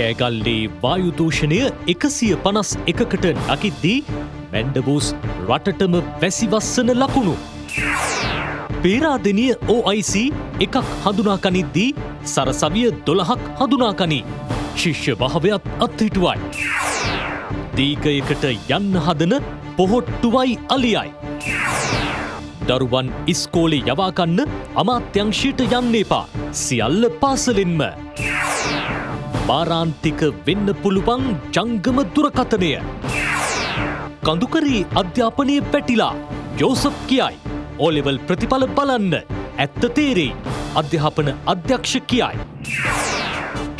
කෑගල්ලේ වායුදූෂණය එකසිය පනස් එකකට නකිද්දී මැන්ඩබූස් රටටම වැසිවස්සන ලකුණු. පේරාදනිය OIC එකක් හඳුනාකනිද්දී සරසවිය දොළහක් හඳුනාකනී ශිෂ්‍ය භාවයක් අත්හිටුවයි. දීකයකට යන්න හදන පොහොට්ටුවයි අලියයි. දරුවන් ඉස්කෝලේ යවාකන්න අමාත්‍යංශයට යන්නේපා සියල්ල පාසලින්ම. මාරාන්තික වෙන්න පුළුවන් ජංගම දුරකථනය. කඳුකරී අධ්‍යාපනය පැටිලා යෝසප් කියයි. ඕලෙවල් ප්‍රතිඵල බලන්න ඇත්ත තේරෙයි අධ්‍යාපන අධ්‍යක්ෂ කියයි.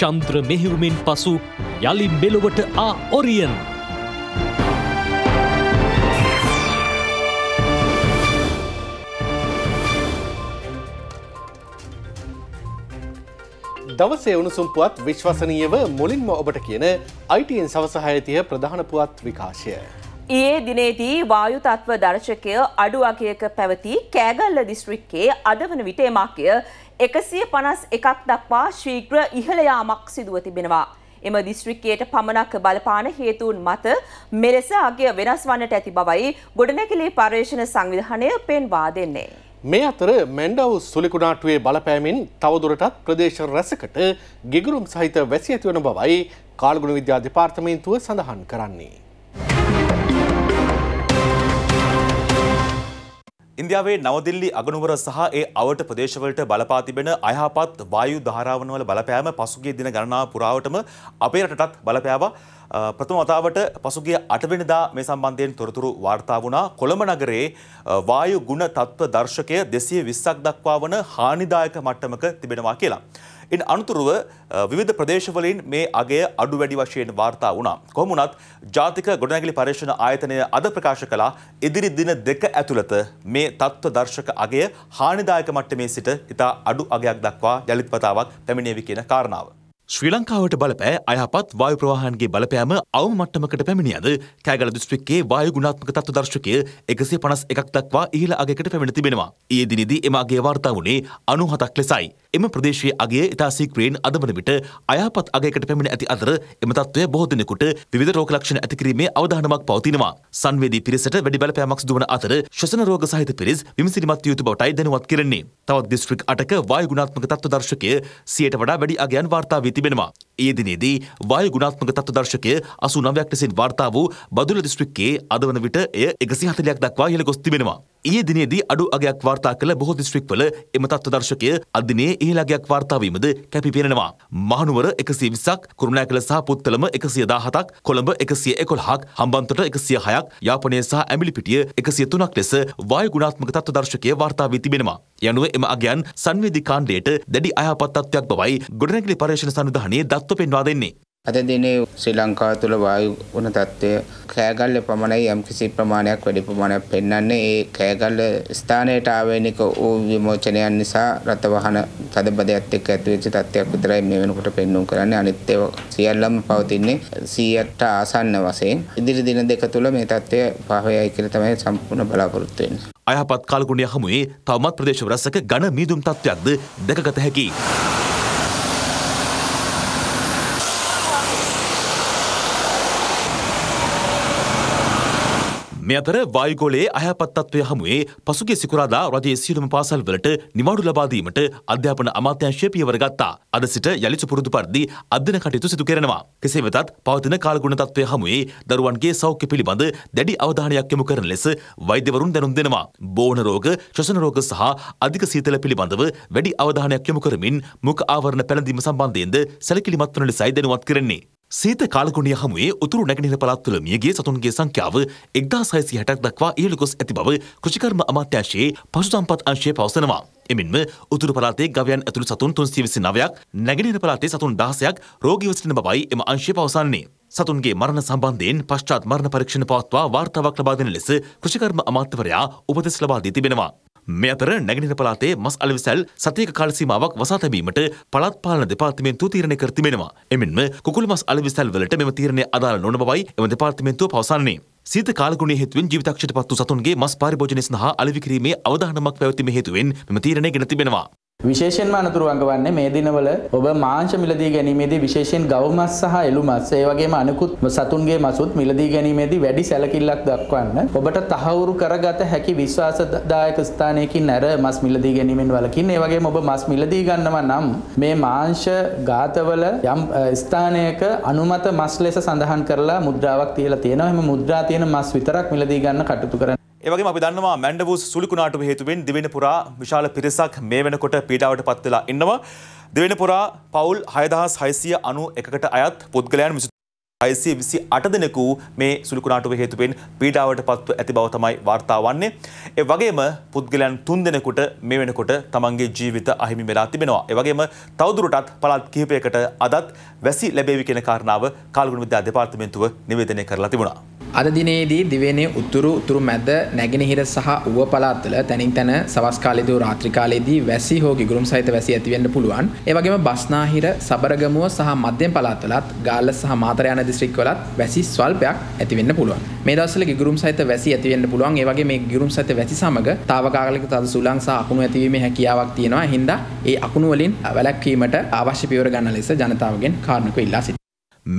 චන්ද්‍ර මෙහිවුමෙන් පසු යළි මෙලොවට ආ ඔරියන්. දවසේ උණුසුම් පුවත් විශ්වසනීයව මුලින්ම ඔබට කියන අයිටන් සවසහයතිය ප්‍රධාන පුවත් විකාශය. ඒ දිනේදී වායු තත්ව දර්ශකය අඩු අගයක පැවති කෑගල්ල දිස්ත්‍රික්කේ අද වන විටේමක්ය එකසිය පනස් එකක් දක්වා ශීග්‍ර ඉහළයාමක් සිදුව තිබෙනවා. එම දිස්ත්‍රික්කයට පමණක් බලපාන හේතුවන් මත මෙලෙස අගේ වෙනස් වන්නට ඇති බවයි ගොඩනැකිලේ පර්යේෂණ සංවිධානය පෙන්වා දෙන්නේ. මේ අතර මැන්ඩව් සුලිකුණාටුවේ බලපෑමෙන් තවදුරටත් ප්‍රදේශ රැසකට ගිගුරුම් සහිත වැසි ඇතිවන බවයි කාල්ගුණ විද්‍යා දෙපාර්තමේන්තුව සඳහන් කරන්නේ. ඉන්දියාවේ නවදිල්ලි අගනුවර සහ ඒ අවට ප්‍රදේශවලට බලපා තිබෙන අයහපත් වායු ධාරාවන්වල බලපෑම පසුගිය දින ගණනාව පුරාවටම අපේ රටටත් බලපෑවා. ප්‍රථම වතාවට පසුගිය අටවෙනිදා මේ සම්බන්ධයෙන් තොරතුරු වාර්තා වුණා කොළඹ නගරේ වායු ගුණ තත්ත්ව දර්ශකය දෙසිය විස්සක් දක්වා වන හානිදායක මට්ටමක තිබෙනවා කියලා. ඉන් අනතුරුව විධ ප්‍රදේශවලින් මේ අගේ අඩු වැඩි වශයෙන් වාර්තා වුණා. කොහොමුණත් ජාතික ගොඩනැගිලි පර්ේෂණ ආයතනය අද ප්‍රකාශ කලා ඉදිරි දින දෙක ඇතුළත මේ තත්ත්ව දර්ශක අගේ හානිදායක මට්ටමේ සිට ඉතා අඩු අගයක් දක්වා ජලිත් පතාවක් පැමිණේවි කියන කාරණාව. ශ්‍රී ලංකාවට බලපෑ අයහපත් වායු ප්‍රවාහන්ගේ බලපෑම අවම මට්ටමකට පැමිණි අද කෑගල දිස්ත්‍රික්කේ වායු ගුණාත්මක තත්ත්ව දර්ශකය එකසේ පනස් එකක් දක්වා ඉහළ අගයකට පැමිණ තිබෙනවා. ඊයේ දිනේදී එම අගය වාර්තා වුණේ 97ක් ලෙසයි. එම ප්‍රදේශයේ අගය ඉතා සීක්‍රයෙන් අද වන විට අයහපත් අගයකට පැමිණ ඇති අතර එම තත්ත්වය බොහෝ දිනෙකට විවිධ රෝග ලක්ෂණ ඇති කිරීමේ අවධානමක් පවතිනවා. සංවේදී පිරිසට වැඩි බලපෑමක් සිදු වන අතර ශ්වසන රෝග සහිත පිරිස් විමසිලිමත් යුතු බවටයි දැනුවත් කෙරෙන්නේ. තවත් දිස්ත්‍රික් 8ක වායු ගුණාත්මක තත්ත්ව දර්ශකය 100ට වඩා වැඩි අගයන් වාර්තා වී තිබෙනවා. ඒ දිනේදී වායු ගුණාත්මක තත්ත්ව දර්ශකය 89ක් ලෙසින් වාර්තා වූ බදුල්ල දිස්ත්‍රික්කයේ අද වන විට එය 140ක් දක්වා ඉහළ ගොස් තිබෙනවා. ඊයේ දිනේදී අඩු අගයක් වාර්තා කළ බොහෝ දිස්ත්‍රික්වල එම තත්ත්වදර්ශකය අදිනේ ඉහළ අගයක් වාර්තා වීමද කැපී පෙනෙනවා. මහනුවර 120ක්, කුරුණෑගල සහ පුත්තලම 117ක්, කොළඹ 111ක්, හම්බන්තොට 106ක්, යාපනය සහ ඇඹිලිපිටිය 103ක් ලෙස වායු ගුණාත්මක තත්ත්වදර්ශකය වාර්තා වී තිබෙනවා. යනුව එම අගයන් සංවේදී කාණ්ඩයට දැඩි අයහපත් තත්ත්වයක් බවයි ගොඩනැගිලි පර්යේෂණ සංවිධානයේ දත්ව පෙන්වා දෙන්නේ. අද දිනේ ශ්‍රී ලංකාව තුළ වායු ගුණ තත්ත්වය කෑගල්ල පමණයි යම්කිසි ප්‍රමාණයක් වැඩි ප්‍රමාණයක් පෙන්වන්නේ ඒ කෑගල්ල ස්ථානයට ආවේනික වූ විමෝචනයන් නිසා රථවාහන තදබදයත් එක්ක ඇතිවෙච්ච තත්ත්වයක් විතරයි මේ වෙනකොට පෙන්වුම් කරන්නේ අනිත් ඒවා සියල්ලම පවතින්නේ 100ට ආසන්න වශයෙන් ඉදිරි දින දෙක තුළ මේ තත්ත්වය පහවයයි කියලා තමයි සම්පූර්ණ බලාපොරොත්තු වෙන්නේ අයහපත් කාලගුණය හමුවේ තවමත් ප්‍රදේශවල සැක ඝන මීදුම් තත්ත්වයක්ද දැකගත හැකියි මේ අතර වායුගෝලයේ අයහපත්තත්වය හමුවේ පසුගිය සිකුරාදා රජයේ සියලුම පාසල්වලට නිවාඩු ලබා දීමට අධ්‍යාපන අමාත්‍යාංශය පියවර ගත්තා. අද සිට යළිත් සුපුරුදු පරිදි අධ්‍යන කටයුතු සිදු කරනවා. කෙසේ වෙතත් පවතින කාලගුණ තත්වය හමුවේ දරුවන්ගේ සෞඛ්‍ය පිළිබඳ දැඩි අවධානයක් යොමු කරන ලෙස වෛද්‍යවරුන් දැනුම් දෙනවා. බෝන රෝග, ශ්වසන රෝග සහ අධික සීතල පිළිබඳව වැඩි අවධානයක් යොමු කරමින් මුඛ ආවරණ පැළඳීම සම්බන්ධයෙන්ද සැලකිලිමත් වන ලෙසයි දැනුවත් කරන්නේ. සීත කාලකුණිය හමුවේ උතුරු නැගෙනහිර පළාත් තුළ මියගිය සතුන්ගේ සංඛ්‍යාව 1660ක් දක්වා ඉහළ ගොස් ඇති බව කෘෂිකර්ම අමාත්‍යාංශයේ පශු සම්පත් අංශය පවසනවා. එමෙන්ම උතුරු පළාතේ ගවයන් ඇතුළු සතුන් 329ක් නැගෙනහිර පළාතේ සතුන් 16ක් රෝගීව සිටින බවයි එම අංශය පවසන්නේ. සතුන්ගේ මරණ සම්බන්ධයෙන් පශ්චාත් මරණ පරීක්ෂණ පවත්වා වාර්තාවක් ලබා දෙන ලෙස කෘෂිකර්ම අමාත්‍යවරයා උපදෙස් ලබා දී තිබෙනවා. මේ අතර නැගෙනහිර පළාතේ මස් අලෙවිසැල් සතියක කාල සීමාවක් වසා තැබීමට පළාත් පාලන දෙපාර්තමේන්තුව තීරණය කර තිබෙනවා. එමෙන්ම කුකුළු මස් අලෙවිසැල් වලට මෙම තීරණය අදාළ නොවන බවයි එම දෙපාර්තමේන්තුව පවසන්නේ. සීත කාලගුණයේ හේතුවෙන් ජීවිතක්ෂයට පත්වූ සතුන්ගේ මස් පරිභෝජනය සඳහා අලෙවි කිරීමේ අවධානමක් පැවැත්වීම හේතුවෙන් මෙම තීරණය ගෙන තිබෙනවා. විශේෂයෙන්ම අනතුරු අඟවන්නේ මේ දිනවල ඔබ මාංශ මිලදී ගැනීමේදී විශේෂයෙන් ගව් මස් සහ එළු මස් ඒ වගේම අනිකුත් සතුන්ගේ මසුත් මිලදී ගැනීමේදී වැඩි සැලකිල්ලක් දක්වන්න ඔබට තහවුරු කරගත හැකි විශ්වාසදායක ස්ථානයකින් නැර මස් මිලදී ගැනීමෙන් වළකින්න ඒ වගේම ඔබ මස් මිලදී ගන්නවා නම් මේ මාංශ ඝාතවල යම් ස්ථානයක අනුමත මස් ලෙස සඳහන් කරලා මුද්‍රාවක් තියලා තියෙනවා එහෙම මුද්‍රා තියෙන මස් විතරක් මිලදී ගන්න කටයුතු කරන්න ඒවගේ අපි දන්නවා මැන්ඩවූ සුලිකුණාටු හේතුවෙන් දිවෙන පුරා විශාල පිරිසක් මේ වෙනකොට පීඩාවට පත්වෙලා ඉන්නවා. දෙවෙන පුරා පවුල් හයදහස් හයිසිය අනු එකට අයත් පුද්ගලයන් විසු අයිසිය විසි අට දෙනෙකු මේ සුලිකුණාටුව හේතුවෙන් පීඩාවට පත්ව ඇති බව තමයි වාර්තා වන්නේ. ඒ වගේම පුද්ගලයන් තුන් දෙනෙකුට මේ වෙනකොට තමන්ගේ ජීවිත අහිමි වෙලා තිබෙනවා. ඒ වගේම තවදුරටත් පළාත් කිහිපයකට අදත් වැසි ලැබේවි කියන කාරණාව කාලගුණ විද්‍යා දෙපාර්තමේන්තුව නිවේදනය කරලා තිබුණා. අද දිනේදී දිවෙනේ උතුරු උතුරු මැද නැගෙනහිර සහ ඌව පළාත්වල තැනින් තැන සවස් කාලේදී රාත්‍රී කාලේදී වැසි හෝ ගිගුරුම් සහිත වැසි ඇති වෙන්න පුළුවන්. ඒ වගේම බස්නාහිර, සබරගමුව සහ මධ්‍යම පළාත්වලත් ගාල්ල සහ මාතර යන දිස්ත්‍රික්කවලත් වැසි ස්වල්පයක් ඇති වෙන්න පුළුවන්. මේ දවස්වල ගිගුරුම් සහිත වැසි ඇති වෙන්න පුළුවන්. ඒ වගේ මේ ගිගුරුම් සහිත වැසි සමග తాවකාලික තද සුළං සහ අකුණු ඇතිවීමේ හැකියාවක් තියෙනවා. එහින්දා ඒ අකුණු වලින් වැළැක්වීමට අවශ්‍ය පියවර ගන්න ලෙස ජනතාවගෙන් කාරුණිකව ඉල්ලා සිටිනවා.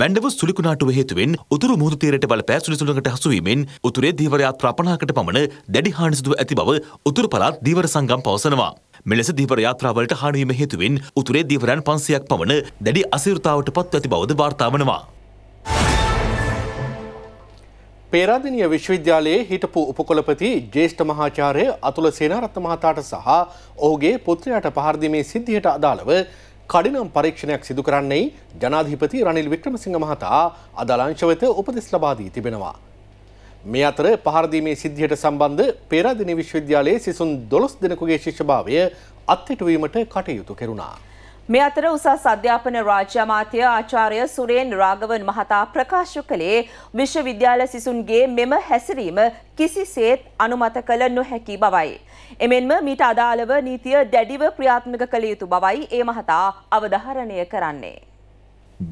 මැන්ඩව සුලිකුණාටුව හේතුවෙන් උතුරු මුහුදු තීරයට බලපෑ සුලිසුළඟට හසුවීමෙන් උතුරේ දීවර යාත්‍රා 50කට පමණ දැඩි හානි සිදු ඇති බව උතුරු පළාත් දීවර සංගම් පවසනවා. මෙලෙස දීවර යාත්‍රාවලට හානි වීම හේතුවෙන් උතුරේ දීවරයන් 500ක් පමණ දැඩි අසීරුතාවට පත්ව ඇති බවද වාර්තා වනවා. පේරාදෙනිය විශ්වවිද්‍යාලයේ හිටපු උපකුලපති ජේෂ්ඨ මහාචාර්ය අතුල සේනාරත්න මහතාට සහ ඔහුගේ පුත්‍රයාට පහර දීමේ සිද්ධියට අදාළව කඩිනම් පරීක්ෂණයක් සිදු කරන්නේ ජනාධිපති රනිල් වික්‍රමසිංහ මහතා අදාළ අංශ වෙත උපදෙස් ලබා දී තිබෙනවා. මේ අතර පහරදීමේ සිද්ධියට සම්බන්ධ පේරාදෙණිය විශ්වවිද්‍යාලයේ සිසුන් 12 දෙනෙකුගේ ශිෂ්‍යභාවය අත්හිටුවීමට කටයුතු කෙරුණා. මේ අතර උසස් අධ්‍යාපන රාජ්‍ය අමාත්‍ය ආචාර්ය සුරේන් රාගවන් මහතා ප්‍රකාශ කළේ විශ්වවිද්‍යාල සිසුන්ගේ මෙම හැසිරීම කිසිසේත් අනුමත කළ නොහැකි බවයි. එමෙන්ම මීට අදාළව නීතිය දැඩිව ක්‍රියාත්මක කළ යුතු බවයි ඒ මහතා අවධාරණය කරන්නේ.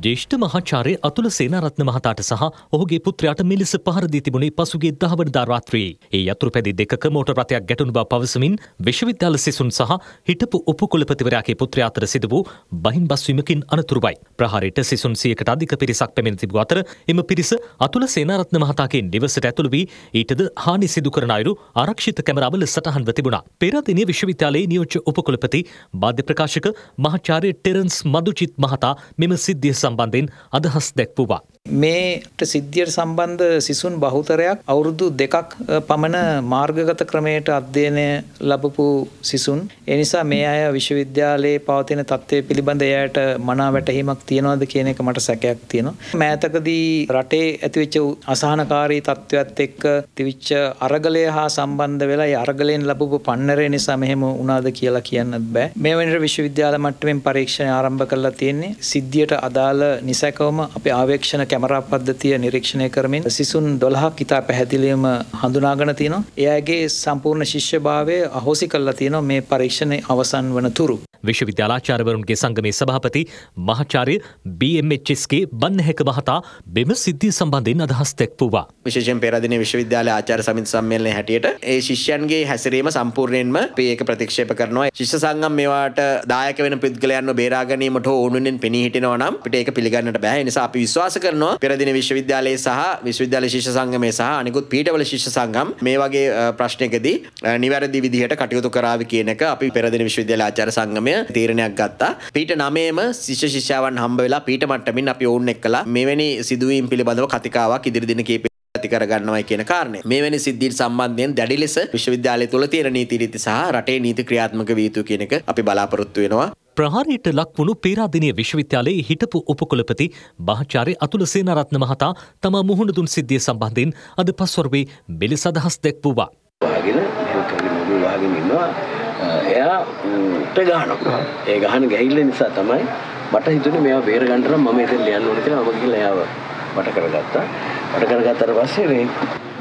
ජේෂ්ඨ මහාචාර්ය අතුල සේනාරත්න මහතාට සහ ඔහුගේ පුත්‍රයාට මෙලෙස පහර දී තිබුණේ පසුගිය දහවනදා රාත්‍රියේ. ඒ යතුරු පැදි දෙකක මෝටර් රථයක් ගැටුණු බව පවසමින් විශ්වවිද්‍යාල සිසුන් සහ හිටපු උපකුලපතිවරයාගේ පුත්‍රයා අතර සිදු වූ බහින් බස් වීමකින් අනතුරුවයි. ප්‍රහාරයට සිසුන් 100කට අධික පිරිසක් පැමිණ තිබු අතර එම පිරිස අතුල සේනාරත්න මහතාගේ නිවසට ඇතුළු වී ඊටද හානි සිදු කරන අයුරු ආරක්ෂිත කැමරාවල සටහන්ව තිබුණා. පෙර දිනේ විශ්වවිද්‍යාලයේ නියෝජ්‍ය උපකුලපති මාධ්‍ය ප්‍රකාශක මහාචාර්ය ටෙරන්ස් මදුචිත් මහතා මෙම සිද්ධිය සම්බන්ධයෙන් අදහස් දැක්වුවා. මේට සිද්ධියට සම්බන්ධ සිසුන් බහුතරයක් අවුරුදු දෙකක් පමණ මාර්ගගත ක්‍රමයට අධ්‍යයනය ලබපු සිසුන්. එනිසා මේ අය විශ්වවිද්‍යාලයේ පවතින තත්ත්වය පිළිබඳ එයට මනා වැටහීමක් තියෙනවද කියන එක මට සැකයක් තියෙනවා. මෑතකදී රටේ ඇතිවෙච්ච අසහනකාරී තත්ත්වයක්ත් එක්ක තිවිච්ච අරගලය හා සම්බන්ධ වෙලා අරගලයෙන් ලබපු පන්නරය නිසා මෙහෙම උනාද කියලා කියන්නත් බෑ. මේ වෙනට විශ්වවිද්‍යාල මට්ටමින් පරීක්ෂණ ආරම්භ කරලා තියෙන්නේ සිද්ධියට අදාළ නිසැකවම අපි ආවේක්ෂණ කැම කැමරා පද්ධතිය නිරීක්ෂණය කරමින් සිසුන් 12ක් ඉතා පැහැදිලිවම හඳුනාගෙන තිනවා. එයාගේ සම්පූර්ණ ශිෂ්‍යභාවය අහෝසි කරලා තිනවා මේ පරීක්ෂණ අවසන් වන තුරු. විශ්වවිද්‍යාලාචාර්වරුන්ගේ සංගමේ සභාපති මහාචාර්ය BMHSගේ බන්නහැක මහතා මෙම සිද්ධිය සම්බන්ධයෙන් අදහස් දැක්වුවා. විශේෂයෙන් පෙර දින විශ්වවිද්‍යාල ආචාර්ය සමිති සම්මේලනයේ හැටියට ඒ ශිෂ්‍යයන්ගේ හැසිරීම සම්පූර්ණයෙන්ම අපි ඒක ප්‍රතික්ෂේප කරනවා. ශිෂ්‍ය සංගම් මේවාට දායක වෙන පුද්ගලයන්ව බේරා ගැනීමට හෝ උණුනෙන් පෙනී හිටිනවා නම් අපිට ඒක පිළිගන්නට බෑ. ඒ නිසා අපි විශ්වාස කරනවා පෙර දින විශ්වවිද්‍යාලයේ සහ විශ්වවිද්‍යාල ශිෂ්‍ය සංගමයේ සහ අනිකුත් පීඨවල ශිෂ්‍ය සංගම් මේ වගේ ප්‍රශ්නයකදී නිවැරදි විදිහට කටයුතු කරාවි කියන එක අපි පෙර දින විශ්වවිද්‍යාල ආචාර්ය සංගමයේ මට්ටමය තීරණයක් ගත්තා පීට නමේම ශිෂ ශිෂාවන් හම්බ වෙලා පීට මට්ටමින් අපි ඔවුන් එක් කලා මෙවැනි සිදුවීම් පිළිබඳව කතිකාවක් ඉදිරිදින කීප ඇතිකරගන්නවයි කියන කාරණය මෙවැනි සිද්ධීන් සම්බන්ධයෙන් දැඩි ලෙස විශ්වවිද්‍යාලය තුළ තියෙන නීති රීති සහ රටේ නීති ක්‍රියාත්මක වීතු කියනක අපි බලාපොරොත්තු වෙනවා ප්‍රහාරයට ලක්වුණු පේරාදිනය විශ්වවිද්‍යාලයේ හිටපු උපකුලපති භාචාරය අතුළ සේනරත්න මහතා තම මුහුණ දුන් සිද්ධිය සම්බන්ධයෙන් අද පස්වරුවේ මෙලි සදහස් දැක්වූවා. වාගෙන වාගෙන ඉන්නවා එයා උට ගහනවා ඒ ගහන ගැහිල්ල නිසා තමයි මට හිතුනේ මේවා බේර ගන්න නම් මම එතෙන් යන්න ඕනේ කියලා මම ගිහලා එයාව වට කරගත්තා වට කරගත්තට පස්සේ මේ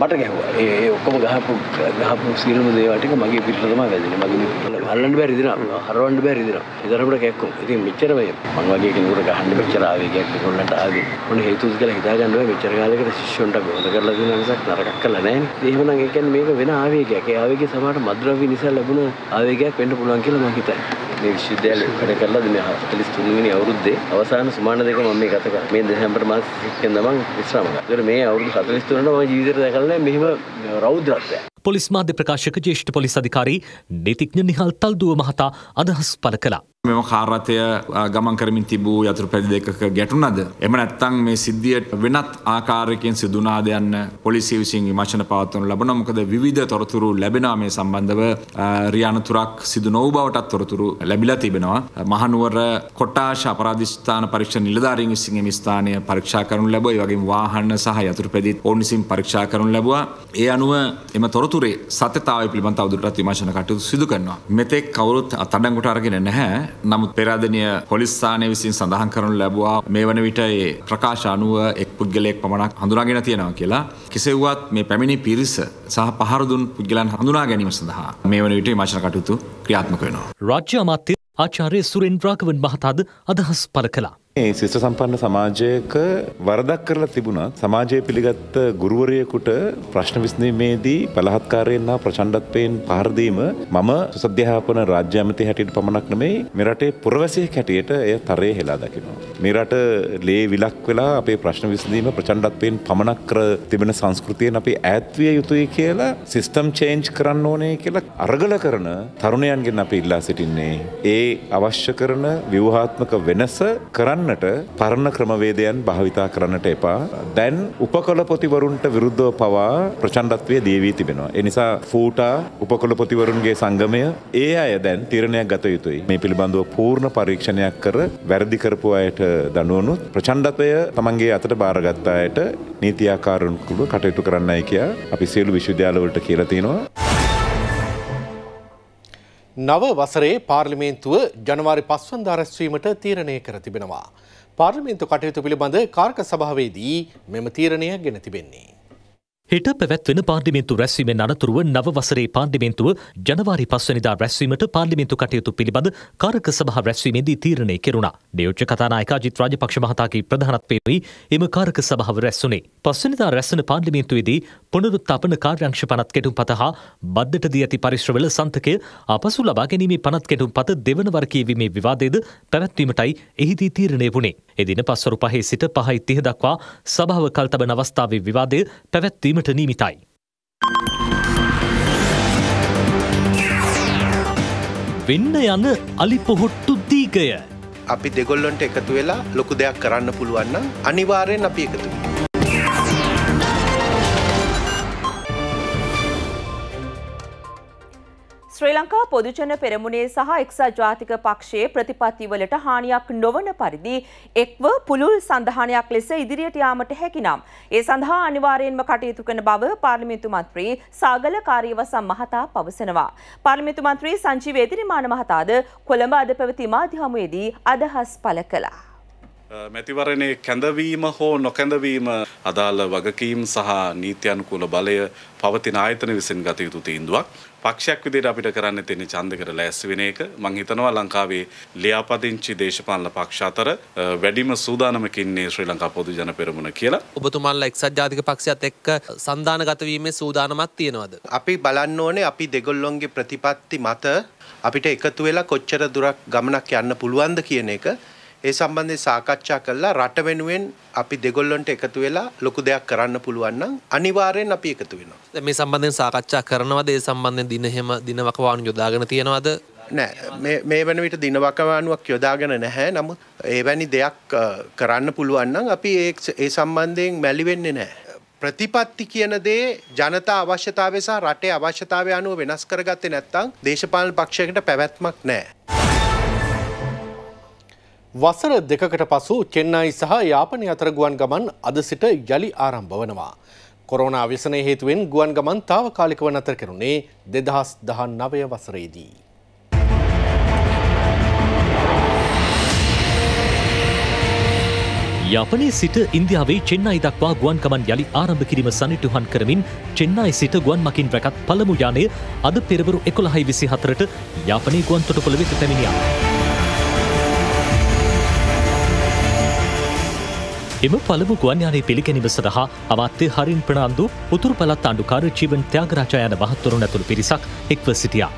මට ගැහවා ඒ ඔක්කොම ගහපු ගහපු සිලම දේවටික මගේ පිට තම වැදෙන මගේ හල්ලන්න බැරිදින හරවන්ඩ බැරිදින ඉදරට කැක්කු ඉති මෙචරය මන්වගේ කෙනකට ගහන්න පච්චරාවගයක් කොල්ලට ආගේ ඔන හේතුස් කල හිතාගන්නුව මෙචරගලකට ශිෂ්‍යන්ට ගොද කරලා නසක් නරකක් කල නෑ ඒහන එකැන් මේක වෙන ආවේගයක් ආවගේ සමට මද්‍රවී නිසා ලැබුණ ආවේගයක් වෙන්ට පුළුවන් කියල මහිතයි මේ විශ්වවිද්‍යාලය වැඩ කරලා මේ හතලිස් තුන්වෙනි අවුරුද්දේ අවසාන සුමාන දෙක මම මේ ගත කරා මේ දෙසැම්බර් මාසෙකින් තමයි විශ්‍රාම ගත්තා. ඒකට මේ අවුරුදු 43 න මම ජීවිතේ දැකලා තුළ මෙහෙම රෞද්‍රත්වයක් පොලිස් මාධ්‍ය ප්‍රකාශක ජේෂ්ඨ පොලිස් අධිකාරී නීතිඥ නිහල් තල්දුව මහතා අදහස් පළ කළා. මෙම කාරතය ගමන් කරමින් තිබූ යතුරු පැදි දෙකක ගැටුනද. එම නැත්තං මේ සිද්ධියට වෙනත් ආකාරයකෙන් සිදුනාද යන්න පොලිසිය විසින් විමර්ශන පවත්වනු ලබන මොකද විවිධ තොරතුරු ලැබෙනවා මේ සම්බන්ධව රියනතුරක් සිදු නොවූ බවටත් තොරතුරු ලැබිලා තිබෙනවා. මහනුවර කොට්ටාශ අපරාධිස්ථාන පරීක්ෂණ නිලධාරීන් විසින් මේ ස්ථානය පරීක්ෂා කරනු ලැබුවා. ඒ වගේම වාහන සහ යතුරු පැදිත් ඔවුන් විසින් පරීක්ෂා කරනු ලැබුවා. ඒ අනුව එම තොරතුරු තොරතුරේ සතතාව පිළිබඳ අවදුරටත් විමර්ශන කටයුතු සිදු කරනවා. මෙතෙක් කවුරුත් අත්අඩංගුවට අරගෙන නැහැ. නමුත් පෙරාදෙණිය පොලිස් ස්ථානය විසින් සඳහන් කරනු ලැබුවා මේ වන විට ඒ ප්‍රකාශ අනුව එක් පුද්ගලයෙක් පමණක් හඳුනාගෙන තියෙනවා කියලා. කෙසේ වුවත් මේ පැමිණි පිරිස සහ පහර දුන් පුද්ගලයන් හඳුනා ගැනීම සඳහා මේ වන විට විමර්ශන කටයුතු ක්‍රියාත්මක වෙනවා. රාජ්‍ය අමාත්‍ය ආචාර්ය සුරෙන් රාഘവන් මහතාද අදහස් පළ කළා. ඒ සිත සම්පන්න සමාජයක වරදක් කරලා තිබුණත් සමාජය පිළිගත්ත ගුරුවරයෙකුට ප්‍රශ්න විසඳීමේදී බලහත්කාරයෙන් හා ප්‍රචණ්ඩත්වයෙන් පහරදීම මම සුසධ්‍යාපන රාජ්‍ය ඇමති හැටියට පමණක් නෙමෙයි මේ රටේ පුරවැසියෙක් හැටියට එය තරයේ හෙලා දකිනවා. මේ රට ලේ විලක් වෙලා අපේ ප්‍රශ්න විසඳීම ප්‍රචණ්ඩත්වයෙන් පමණක් කර තිබෙන සංස්කෘතියෙන් අපි ඈත් විය යුතුයි කියලා සිස්ටම් චේන්ජ් කරන්න ඕනේ කියලා අරගල කරන තරුණයන්ගෙන් අපි ඉල්ලා සිටින්නේ. ඒ අවශ්‍ය කරන ව්‍යුහාත්මක වෙනස කරන්න කරන්නට පරණ ක්‍රමවේදයන් භාවිතා කරන්නට එපා. දැන් උපකොළපොතිවරුන්ට විරුද්ධව පවා ප්‍රචණ්ඩත්වය දේවී තිබෙනවා. එනිසා ෆූටා උපකොළපොතිවරුන්ගේ සංගමය ඒ අය දැන් තීරණයක් ගත යුතුයි. මේ පිළිබඳව පූර්ණ පරීක්ෂණයක් කර වැරදි කරපු අයට දනුවනුත් ප්‍රචණ්ඩත්වය තමන්ගේ අතට බාරගත්තායට නීතියාකාරුන්කුළු කටයුතු කරන්නයි කියා අපි සියලු විශ්වවිද්‍යාලවලට කියලා තියෙනවා. නව වසරේ පාර්ලිමේන්තුව ජනවාරි පස්වන්දා රැස්වීමට තීරණය කර තිබෙනවා. පාර්ලිමේන්තු කටයුතු පිළිබඳ කාර්ක සභාවේදී මෙම තීරණය ගෙන තිබෙන්නේ. හිට පැවැත්වෙන පාර්ලිමෙන්තු රැස්වීමෙන් අනතුරුව නව වසරේ පාර්ලිමෙන්තුව ජනවාරි පස්වනිදා රැස්වීමට පාර්ලිමෙන්තු කටයුතු පිළිබඳ කාරක සභහ රැස්වීමේදී තීරණය කෙරුණා. නියෝච්ච කතානායක ජිත් රාජපක්ෂ මහතාගේ ප්‍රධානත්වයෙන් වී එම කාරක සභාව රැස්වුණේ. පස්වනිදා රැස්වන පාර්ලිමේන්තුවේදී පුනරුත්ථාපන කාර්යාංශ පනත් කෙටුම් පත හා බද්දට දී ඇති පරිශ්‍රවල සන්තකය අපසු ලබා ගැනීමේ පනත් කෙටුම් පත දෙවන වර කියවීමේ විවාදයේද පැවැත්වීමටයි එහිදී තීරණය වුණේ. එදින පස්වරු පහේ සිට පහයි තිහ දක්වා සභාව කල්තබන අවස්ථාවේ විවාදය පැවැත්වීම කිරීමට නීමිතයි. වෙන්න යන අලිපොහොට්ටු දීගය. අපි දෙගොල්ලොන්ට එකතු වෙලා ලොකු දෙයක් කරන්න පුළුවන්න අනිවාරයෙන් අපි එකතු. ශ්‍රී ලංකා පොදුජන පෙරමුණේ සහ එක්සත් ජාතික පක්ෂයේ ප්‍රතිපත්තිවලට හානියක් නොවන පරිදි එක්ව පුළුල් සඳහනයක් ලෙස ඉදිරියට යාමට හැකිනම් ඒ සඳහා අනිවාර්යයෙන්ම කටයුතු කරන බව පාර්ලිමේන්තු මන්ත්‍රී සාගල කාර්යවසම් මහතා පවසනවා. පාර්ලිමේන්තු මන්ත්‍රී සංජීව එදිරිමාන මහතාද කොළඹ අද පැවති මාධ්‍යහමුවේදී අදහස් පළ කළා. මැතිවරණේ කැඳවීම හෝ නොකැඳවීම අදාළ වගකීම් සහ නීත්‍යනුකූල බලය පවතින ආයතන විසින් ගත යුතු තීන්දුවක්. පක්ෂයක් විදිහට අපිට කරන්න තියෙන ඡන්දකට ලෑස්ති වෙන එක මම හිතනවා ලංකාවේ ලියාපදිංචි දේශපාලන පක්ෂ අතර වැඩිම සූදානමක ඉන්නේ ශ්‍රී ලංකා පොදු ජන පෙරමුණ කියලා. ඔබතුමාලා එක්සත් ජාතික පක්ෂයත් එක්ක සන්දානගත වීමේ සූදානමක් තියෙනවද? අපි බලන්න ඕනේ අපි දෙගොල්ලොන්ගේ ප්‍රතිපත්ති මත අපිට එකතු වෙලා කොච්චර දුරක් ගමනක් යන්න පුළුවන්ද කියන එක ඒ සම්බන්ධයෙන් සාකච්ඡා කළා රට වෙනුවෙන් අපි දෙගොල්ලන්ට එකතු වෙලා ලොකු දෙයක් කරන්න පුළුවන් නම් අනිවාර්යෙන් අපි එකතු වෙනවා. මේ සම්බන්ධයෙන් සාකච්ඡා කරනවද? ඒ සම්බන්ධයෙන් දින හැම දිනවකවාණු යොදාගෙන තියෙනවද? නෑ මේ වන විට දිනවකවානුවක් යොදාගෙන නැහැ නමුත් ඒවැනි දෙයක් කරන්න පුළුවන්නම් අපි ඒ සම්බන්ධයෙන් මැලිවෙන්නේ නෑ. ප්‍රතිපත්ති කියන දේ ජනතා අවශ්‍යතාවය සහ රටේ අවශ්‍යතාවය අනුව වෙනස් කරගත්තේ නැත්නම් දේශපාලන පක්ෂයකට පැවැත්මක් නැහැ. වසර දෙකකට පසු චෙන්නයි සහ යාපනය අතර ගුවන් ගමන් අද සිට යළි ආරම්භ වනවා. කොරෝනා විසනය හේතුවෙන් ගුවන් ගමන් තාවකාලිකව නතර කෙරුණේ දෙදහස් දහන් නවය වසරේදී. යපනයේ සිට ඉන්දියාවේ චෙන්නයි දක්වා ගුවන්කමන් යළි ආරම්භ කිරීම සනිටුහන් කරමින් චෙන්නයි සිට ගුවන් මකින් රැකත් පළමු යානය අද පෙරවරු එකොළහයි විසි හතරට යාපනය ගුවන් තොටපොළ වෙත පැමිණියා. එම පළමු ගුවන්යානය පිළිගැනීම සඳහා අමාත්‍ය හරින් ප්‍රනාන්දු උතුරු පළත් අණ්ඩුකාර ජීවන් ත්‍යාගරාජා යන මහත්වරුන් ඇතුළු පිරිසක් එක්ව සිටියා.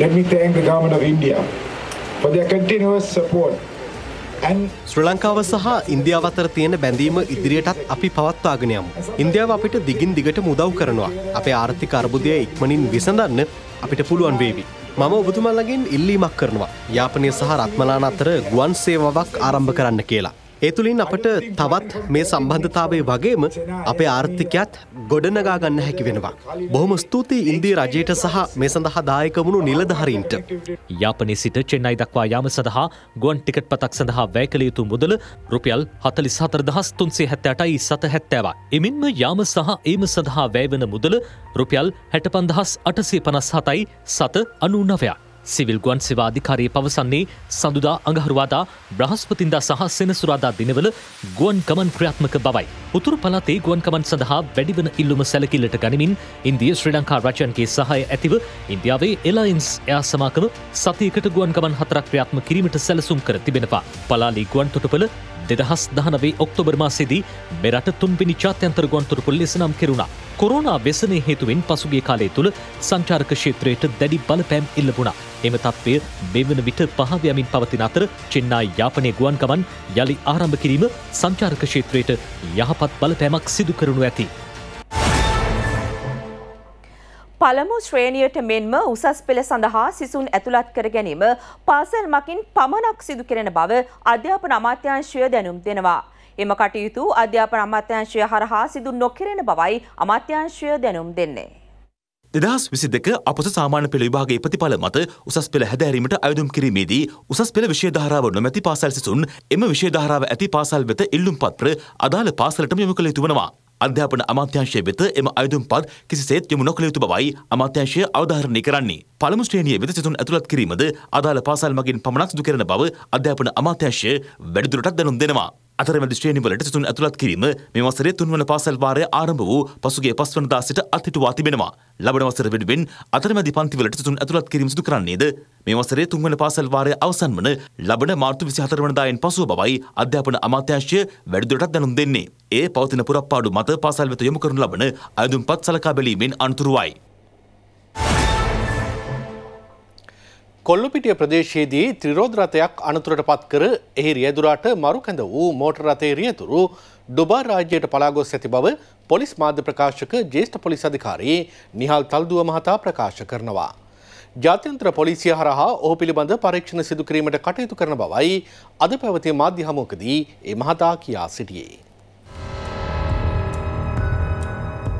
Let me thank the government of India for their continuous support ශ්‍ර ලංකාව සහ ඉන්දියාව අතර තියෙන බැඳීම ඉදිරියටත් අපි පවත්වාගෙන යමු. ඉන්දියාව අපිට දිගින් දිගට මුදව් කරනවා. අපේ ආර්ථික අර්බුදය ඉක්මනින් විසඳන්න අපිට පුළුවන් වේවි. මම ඔබතුමල්ලගෙන් ඉල්ලීමක් කරනවා. යාපනය සහ රත්මලාන අතර ගුවන් සේවාවක් ආරම්භ කරන්න කියලා. ඒ තුළින් අපට තවත් මේ සම්බන්ධතාවේ වගේම අපේ ආර්ථිකයත් ගොඩනගා ගන්න හැකි වෙනවා. බොහොම ස්තුතියි ඉන්දී රජයට සහ මේ සඳහා දායක වුණු නිලධහරින්ට. යාපනයේ සිට චෙන්නයි දක්වා යාම සඳහා ගුවන් ටිකට් පතක් සඳහා වැය කළ යුතු මුදල රුපියල් හතලිස් හතර දහස් තුන්සේ හැත්තටයි සත හැත්තෑවා. එමින්ම යාම සහ ඒම සඳහා වැෑවෙන මුදල රුපියල් හැට පන්දහස් අටසේ පනස් හතයි සත අනුනවයක්. සිවිල් ගුවන් සේවාධිකාරය පවසන්නේ සඳුදා අඟහරුවාදා බ්‍රහස්පතින්දා සහ සෙනසුරාදා දිනවල ගුවන් ගමන් ක්‍රියාත්මක බවයි. උතුරු පළාතේ ගුවන් ගමන් සඳහා වැඩිවන ඉල්ලුම සැලකිල්ලට ගනිමින් ඉන්දිය ශ්‍රී ලංකා රජයන්ගේ සහය ඇතිව ඉන්දියාවේ එලයින්ස් එයා සමාකම සතියකට ගුවන් ගමන් හතරක් ක්‍රියාත්ම කිරීමට සැලසුම් කර තිබෙනවා. පලාලි ගුවන් තොටුපළ දෙදහස් දහනවේ ඔක්තෝබර් මාසේදී මෙරට තුන්පිනි ජාත්‍යන්තර ගොන්තුරපුල් ලෙසනම් කෙරුණා. කොරෝනා වෙසනය හේතුවෙන් පසුගේ කාලය තුළ සංචාර්ක ක්ෂේත්‍රයට දැඩි බලපෑම් ඉල්ලබුණා. එම තත්ත්වය මෙවන විට පහවයමින් පවතින අතර චෙන්නායි යාපනය ගුවන් ගමන් යළි ආරම්භ කිරීම සංචාර්ක ක්ෂේත්‍රයට යහපත් බලපෑමක් සිදු කරනු ඇති. පළමු ශ්‍රේණියට මෙන්ම උසස් පෙළ සඳහා සිසුන් ඇතුළත් කර ගැනීම පාසල් මකින් පමණක් සිදු කෙරෙන බව අධ්‍යාපන අමාත්‍යාංශය දැනුම් දෙනවා. එම කටයුතු අධ්‍යාපන අමාත්‍යාංශය හරහා සිදු නොකෙරෙන බවයි අමාත්‍යාංශය දැනුම් දෙන්නේ. දෙදස් විසි දෙක අපස සාමාන්‍ය පෙළ විභාගේ ප්‍රතිඵල මත උසස් පෙළ හැදෑරීමට අයදුම් කිරීමේදී උසස් පෙළ විශේධාරාව නොමැති පාසල් සිසුන් එම විශේධාරාව ඇති පාසල් වෙත ඉල්ලුම් පත්‍ර අදාළ පාසලටම යොමු කළ යුතු වනවා. අධ්‍යාපන අමාත්‍යංශය වෙත එම අයදුම්පත් කිසිසේත් යොමු නොකළ යුතු බවයි අමාත්‍යංශය අවධාරණය කරන්නේ. පළමු ශ්‍රේණියේ වෙත සිසුන් ඇතුළත් කිරීමද අදාළ පාසල් මගින් පමණක් සිදු කරන බව අධ්‍යාපන අමාත්‍යාංශය වැඩිදුරටත් දැනුම් දෙනවා. අතරමැදි ශ්‍රේණිවලට සිසුන් ඇතුළත් කිරීම මේ වසරේ තුන්වන පාසල් වාරය ආරම්භ වූ පසුගිය පස්වනදා සිට අත්හිටුවා තිබෙනවා. ලබන වසර වෙනුවෙන් අතරමැදි පන්තිවලට සිසුන් ඇතුළත් කිරීම සිදු කරන්නේද මේ වසරේ තුන්වන පාසල් වාරය අවසන් වන ලබන මාර්තු 24 වනදායෙන් පසුව බවයි අධ්‍යාපන අමාත්‍යාංශය වැඩිදුරටත් දැනුම් දෙන්නේ. ඒ පවතින පුරප්පාඩු මත පාසල් වෙත යොමු කරනු ලබන අයදුම්පත් සලකා බැලීමෙන් අනතුරුවයි. කොල්ලුපිටිය ප්‍රදේශයේදී ත්‍රිරෝධරථයක් අනතුරට පත් කර එහි රියදුරාට මරුකැඳ වූ මෝටර් රථයේ රියතුරු ඩොබා රාජ්‍යයට පලාගොස් ඇති බව පොලිස් මාධ්‍ය ප්‍රකාශක ජේෂ්ඨ පොලිස් අධිකාරී නිහල් තල්දුව මහතා ප්‍රකාශ කරනවා. ජාත්‍යන්ත්‍ර පොලිසිය හරහා ඔහු පිළිබඳ පරීක්ෂණ සිදු කිරීමට කටයුතු කරන බවයි අද පැවති මාධ්‍ය හමුවකදී ඒ මහතා කියා සිටියේ.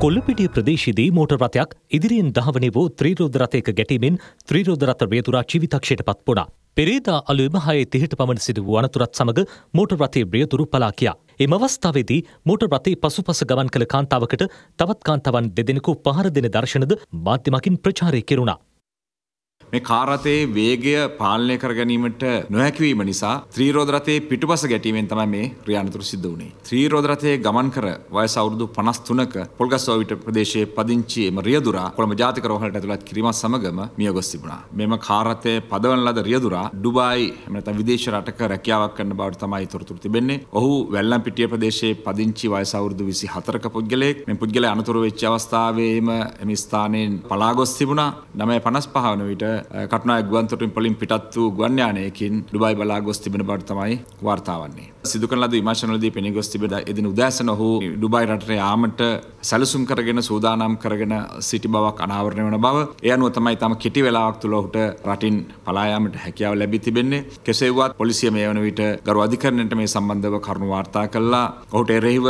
කොල්ලපිටිය ප්‍රදේශයේදී මෝටර් රථයක් ඉදිරියෙන් දහවන වූ ත්‍රීරෝධ රථයක ගැටීමෙන් ත්‍රීරෝධ රථ වේතුරා ජීවිතක්ෂයට පත් වුණා. පෙරේදා අලුයම හයේ තිහට පමණ සිදු වූ අනතුරත් සමග මෝටර් රථයේ බ්‍රියතුරු පලා කියා. එම අවස්ථාවේදී මෝටර් රථයේ පසුපස ගමන් කළ කාන්තාවකට තවත් කාන්තාවන් දෙදෙනෙකු පහර දෙන දර්ශනද මාධ්‍යමකින් ප්‍රචාරය කෙරුණා. මේ කාර් රථයේ වේගය පාලනය කර ගැනීමට නොහැකි වීම නිසා ත්‍රී රෝද රථයේ පිටුපස ගැටීමෙන් තමයි මේ ක්‍රියානතුරු සිද්ධ වුණේ. ත්‍රී රෝද රථයේ ගමන් කර වයස අවුරුදු 53ක පොල්ගස්සෝවිට ප්‍රදේශයේ පදිංචි එම රියදුරා කොළඹ ජාතික රෝහලට ඇතුළත් කිරීමත් සමගම මිය ගොස් තිබුණා. මෙම කාර් රථයේ පදවන ලද රියදුරා ඩුබායි එහෙම නැත්නම් විදේශ රටක රැකියාවක් කරන බවට තමයි තොරතුරු තිබෙන්නේ. ඔහු වැල්ලම්පිටිය ප්‍රදේශයේ පදිංචි වයස අවුරුදු 24ක පුද්ගලයෙක්. මේ පුද්ගලයා අනතුරු වෙච්ච අවස්ථාවේම එම ස්ථානයෙන් පලාගොස් තිබුණා. 9:55 වන විට කටනා ගුවන්තොටින් පොලින් පිටත් වූ ගුවන්යානයකින් ඩුබයි බලා ගොස් තිබෙන බවට තමයි වාර්තාවන්නේ. සිදුකලද විමශනලදී පෙනිගොස් තිබෙන එදින උදෑසන ඔහු ඩුබයි රටට යාමට සැලසුම් කරගෙන සූදානම් කරගෙන සිටි බවක් අනාවරණය වන බව ඒ අනුව තමයි තම කෙටි වෙලාවක් තුළ ඔහුට රටින් පලා යාමට හැකියාව ලැබී තිබෙන්නේ කෙසේ වුවත් පොලිසිය මේ වන විට ගරු අධිකරණයට මේ සම්බන්ධව කරුණු වාර්තා කළා ඔහුට එරෙහිව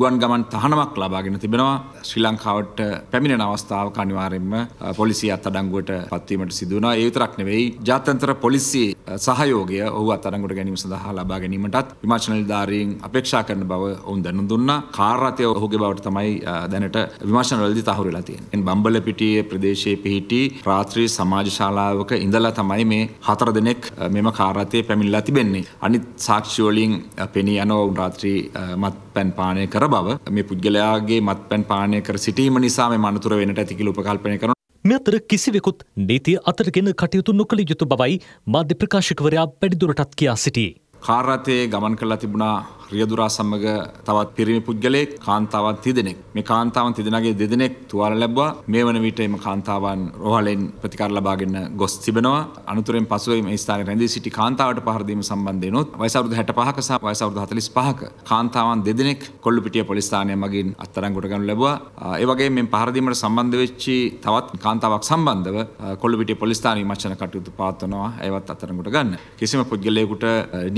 ගුවන් ගමන් තහනමක් ලබාගෙන තිබෙනවා ශ්‍රී ලංකාවට පැමිණෙන අවස්ථාවක අනිවාර්යෙන්ම පොලිසිය අත්අඩංගුවට පත්වීමට සිදු වුණා ඒ විතරක් නෙවෙයි ජාත්‍යන්තර පොලිසිය සහයෝගය ඔහු අත්අඩංගුවට ගැනීම සඳහා ලබා ගැනීමටත් විමර්ශනල් ධාරීන් අපේක්ෂා කරන බව ඔවුන් දැනු දුන්නා කාර්රතය ඔහුගේ බවට තමයි දැනට විමර්ශනවලදි තහවුරලා තියෙන්නේ. බම්බල පිටියේ ප්‍රදේශයේ පිහිටි රාත්‍රී සමාජ ශාලාවක ඉඳලා තමයි මේ හතර දෙනෙක් මෙම කාර්යතේ පැමිණලා තිබෙන්නේ. අනිත් සාක්ෂි වලින් පෙනී යන රාත්‍රී මත්පැන් පානය කර බව මේ පුද්ගලයාගේ මත්පැන් පානය කර සිටීම නිසා මේ අනතුර වෙන්නට ඇති කියලා උපකල්පනය කරනවා. මේ අතර කිසිවෙකුත් නීතිය අතරගෙන කටයුතු නොකළ යුතු බවයි මාධ්‍ය ප්‍රකාශකවරයා වැඩිදුරටත් කියා සිටියේ. කාරතයේ ගමන් කරලා තිබුණා රියදුරා සමග තවත් පිරිමි පුද්ගලයෙක් කාන්තාවන් තිදෙනෙක්. මේ කාන්තාවන් තිදෙනගේ දෙදෙනෙක් තුවාල ලැබුවා. මේ වන විට එම කාන්තාවන් රෝහලෙන් ප්‍රතිකාර ලබාගෙන ගොස් තිබෙනවා. අනුතුරෙන් පසුව මේ ස්ථානයේ රැඳී සිටි කාන්තාවට පහර දීම සම්බන්ධයෙන්ොත් වයස අවුරුදු 65ක සහ වයස අවුරුදු 45ක කාන්තාවන් දෙදෙනෙක් කොල්ලුපිටිය පොලිස් ස්ථානය මගින් අත්අඩංගුවට ගනු ලැබුවා. ඒ වගේම මේ පහර දීමට සම්බන්ධ වෙච්චි තවත් කාන්තාවක් සම්බන්ධව කොල්ලුපිටිය පොලිස් ස්ථානයේ විමර්ශන කටයුතු පවත්වනවා. ඒවත් අත්අඩංගුවට ගන්න. කිසිම පුද්ගලයෙකුට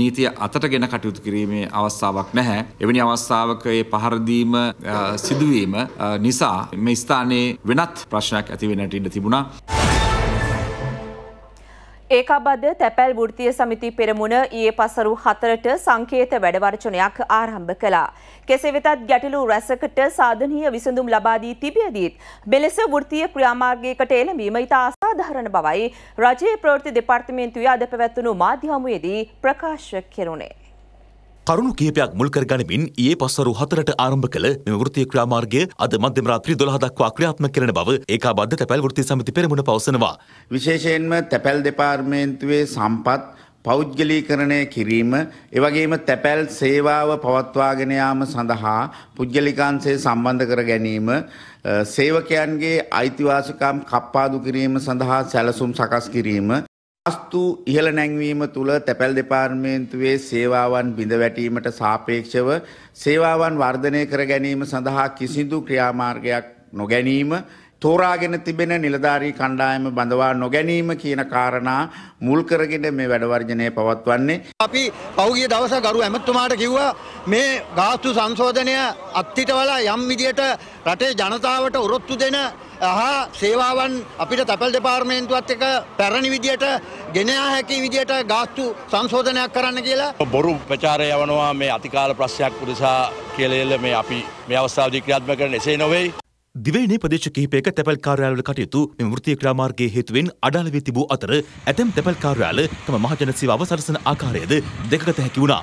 නීතිය අතට ගෙන කටයුතු කිරීමේ අවස්ථාවක් අවස්ථාවක් නැහැ. එවැනි අවස්ථාවක ඒ පහර දීම සිදුවීම නිසා මේ ස්ථානයේ වෙනත් ප්‍රශ්නයක් ඇති වෙන්නට ඉඩ තිබුණා. ඒකාබද්ධ තැපැල් වෘත්තීය සමිති පෙරමුණ ඊයේ පසරු 4ට සංකේත වැඩවර්ජනයක් ආරම්භ කළා. කෙසේ වෙතත් ගැටලු රැසකට සාධනීය විසඳුම් ලබා දී තිබියදීත් මෙලෙස වෘත්තීය ක්‍රියාමාර්ගයකට එළඹීම ඉතා අසාධාරණ බවයි රජයේ ප්‍රවෘත්ති දෙපාර්තමේන්තුවේ අද පැවැත්වුණු මාධ්‍ය හමුවේදී ප්‍රකාශ කෙරුණේ. කරුණු කිහිපයක් මුල් කරගනිමින් ඊයේ පස්වරු 4ට ආරම්භ කළ මෙම වෘත්තීය ක්‍රියාමාර්ගය අද මධ්‍යම රාත්‍රී 12 දක්වා ක්‍රියාත්මක කරන බව ඒකාබද්ධ තැපැල් වෘත්තීය සමිති පෙරමුණ පවසනවා. විශේෂයෙන්ම තැපැල් දෙපාර්තමේන්තුවේ සම්පත් පෞද්ගලීකරණය කිරීම, එවැගේම තැපැල් සේවාව පවත්වාගෙන යාම සඳහා පුද්ගලිකාංශය සම්බන්ධ කර ගැනීම, සේවකයන්ගේ අයිතිවාසිකම් කප්පාදු කිරීම සඳහා සැලසුම් සකස් කිරීම අස්තු ඉහළ නැංවීම තුළ තැපැල් දෙපාර්මේන්තුවේ සේවාවන් බිඳ වැටීමට සාපේක්ෂව සේවාවන් වර්ධනය කර ගැනීම සඳහා කිසිදු ක්‍රියාමාර්ගයක් නොගැනීම තෝරාගෙන තිබෙන නිලධාරී කණ්ඩායම බඳවා නොගැනීම කියන කාරණා මුල් කරගෙන මේ වැඩවර්ජනය පවත්වන්නේ. අපි පෞගිය දවස ගරු ඇමතුමාට කිව්වා මේ ගාස්තු සංශෝධනය අත්තිටවලා යම් විදියට රටේ ජනතාවට උරොත්තු දෙන හා සේවාවන් අපිට තැපල් දෙපාර්මේන්තුවත් එක පැරණි විදියට ගෙනයා හැකි විදියට ගාස්තු සංශෝධනයක් කරන්න කියලා බොරු ප්‍රචාරය යවනවා මේ අතිකාල ප්‍රශ්යක් උදෙසා කියලෙල්ල මේ අපි මේ අවස්ථාවදී ක්‍රියාත්මක කරන එසේ නොවෙයි දිවයිනේ ප්‍රදේශ කිහිපයක තැපැල් කාර්යාලවල කටයුතු මෙම වෘත්තීය ක්‍රියාමාර්ගයේ හේතුවෙන් අඩාල වී තිබූ අතර ඇතැම් තැපැල් කාර්යාල තම මහජන සේවාව සලසන ආකාරයද දෙකකට හැකි වුණා.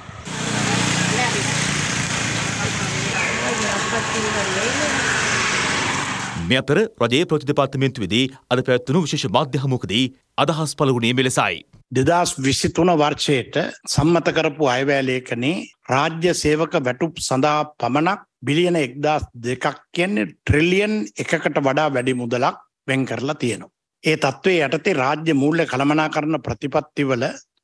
මේ අතර රජයේ ප්‍රති දෙපාර්තමේන්තුවේදී අද පැවැත්වුණු විශේෂ මාධ්‍ය හමුවකදී අදහස් පළ වුණේ මෙලෙසයි. දෙදස් විසිතුන වර්ෂයට සම්මත කරපු අයවැය ලේඛනයේ රාජ්‍ය සේවක වැටුප් සඳහා පමණක් බිලියන එක්දස් දෙකක් කියන්නේ ට්‍රිලියන් එකකට වඩා වැඩි මුදලක් වෙන් කරලා තියෙනවා. ඒ තත්ත්වය යටතේ රාජ්‍ය මූල්‍ය කළමනා කරන ප්‍රතිපත්තිවල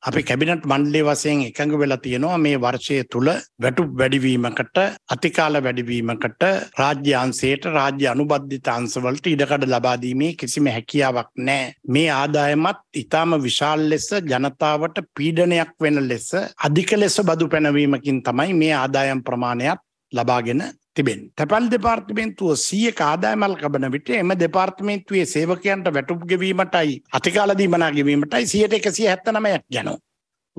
අපි කැබිනට් මණ්ඩලේ වසයෙන් එකඟ වෙලා තියෙනවා මේ වර්ෂය තුළ වැටු වැඩිවීමකට අතිකාල වැඩිවීමකට රාජ්‍යන්සේට රාජ්‍ය අනුබද්ධිත අන්සවලට ඉඩකඩ ලබාදීමේ කිසිම හැකියාවක් නෑ. මේ ආදායමත් ඉතාම විශාල් ලෙස ජනතාවට පීඩනයක් වෙන ලෙස අධික ලෙස බදු පැනවීමකින් තමයි මේ ආදායම් ප්‍රමාණයක් ලබාගෙන තිබෙන්. තැපැල් දෙපාර්තමේන්තුව සිය කාදායමල් ලබන විට එම දෙපාර්තමේන්තුවේ සේවකයන්ට වැටුප් ගෙවීමටයි අතිකාල දීමනා ගෙවීමටයි සියයට එකසිය හැත්තනමයක් යනවා.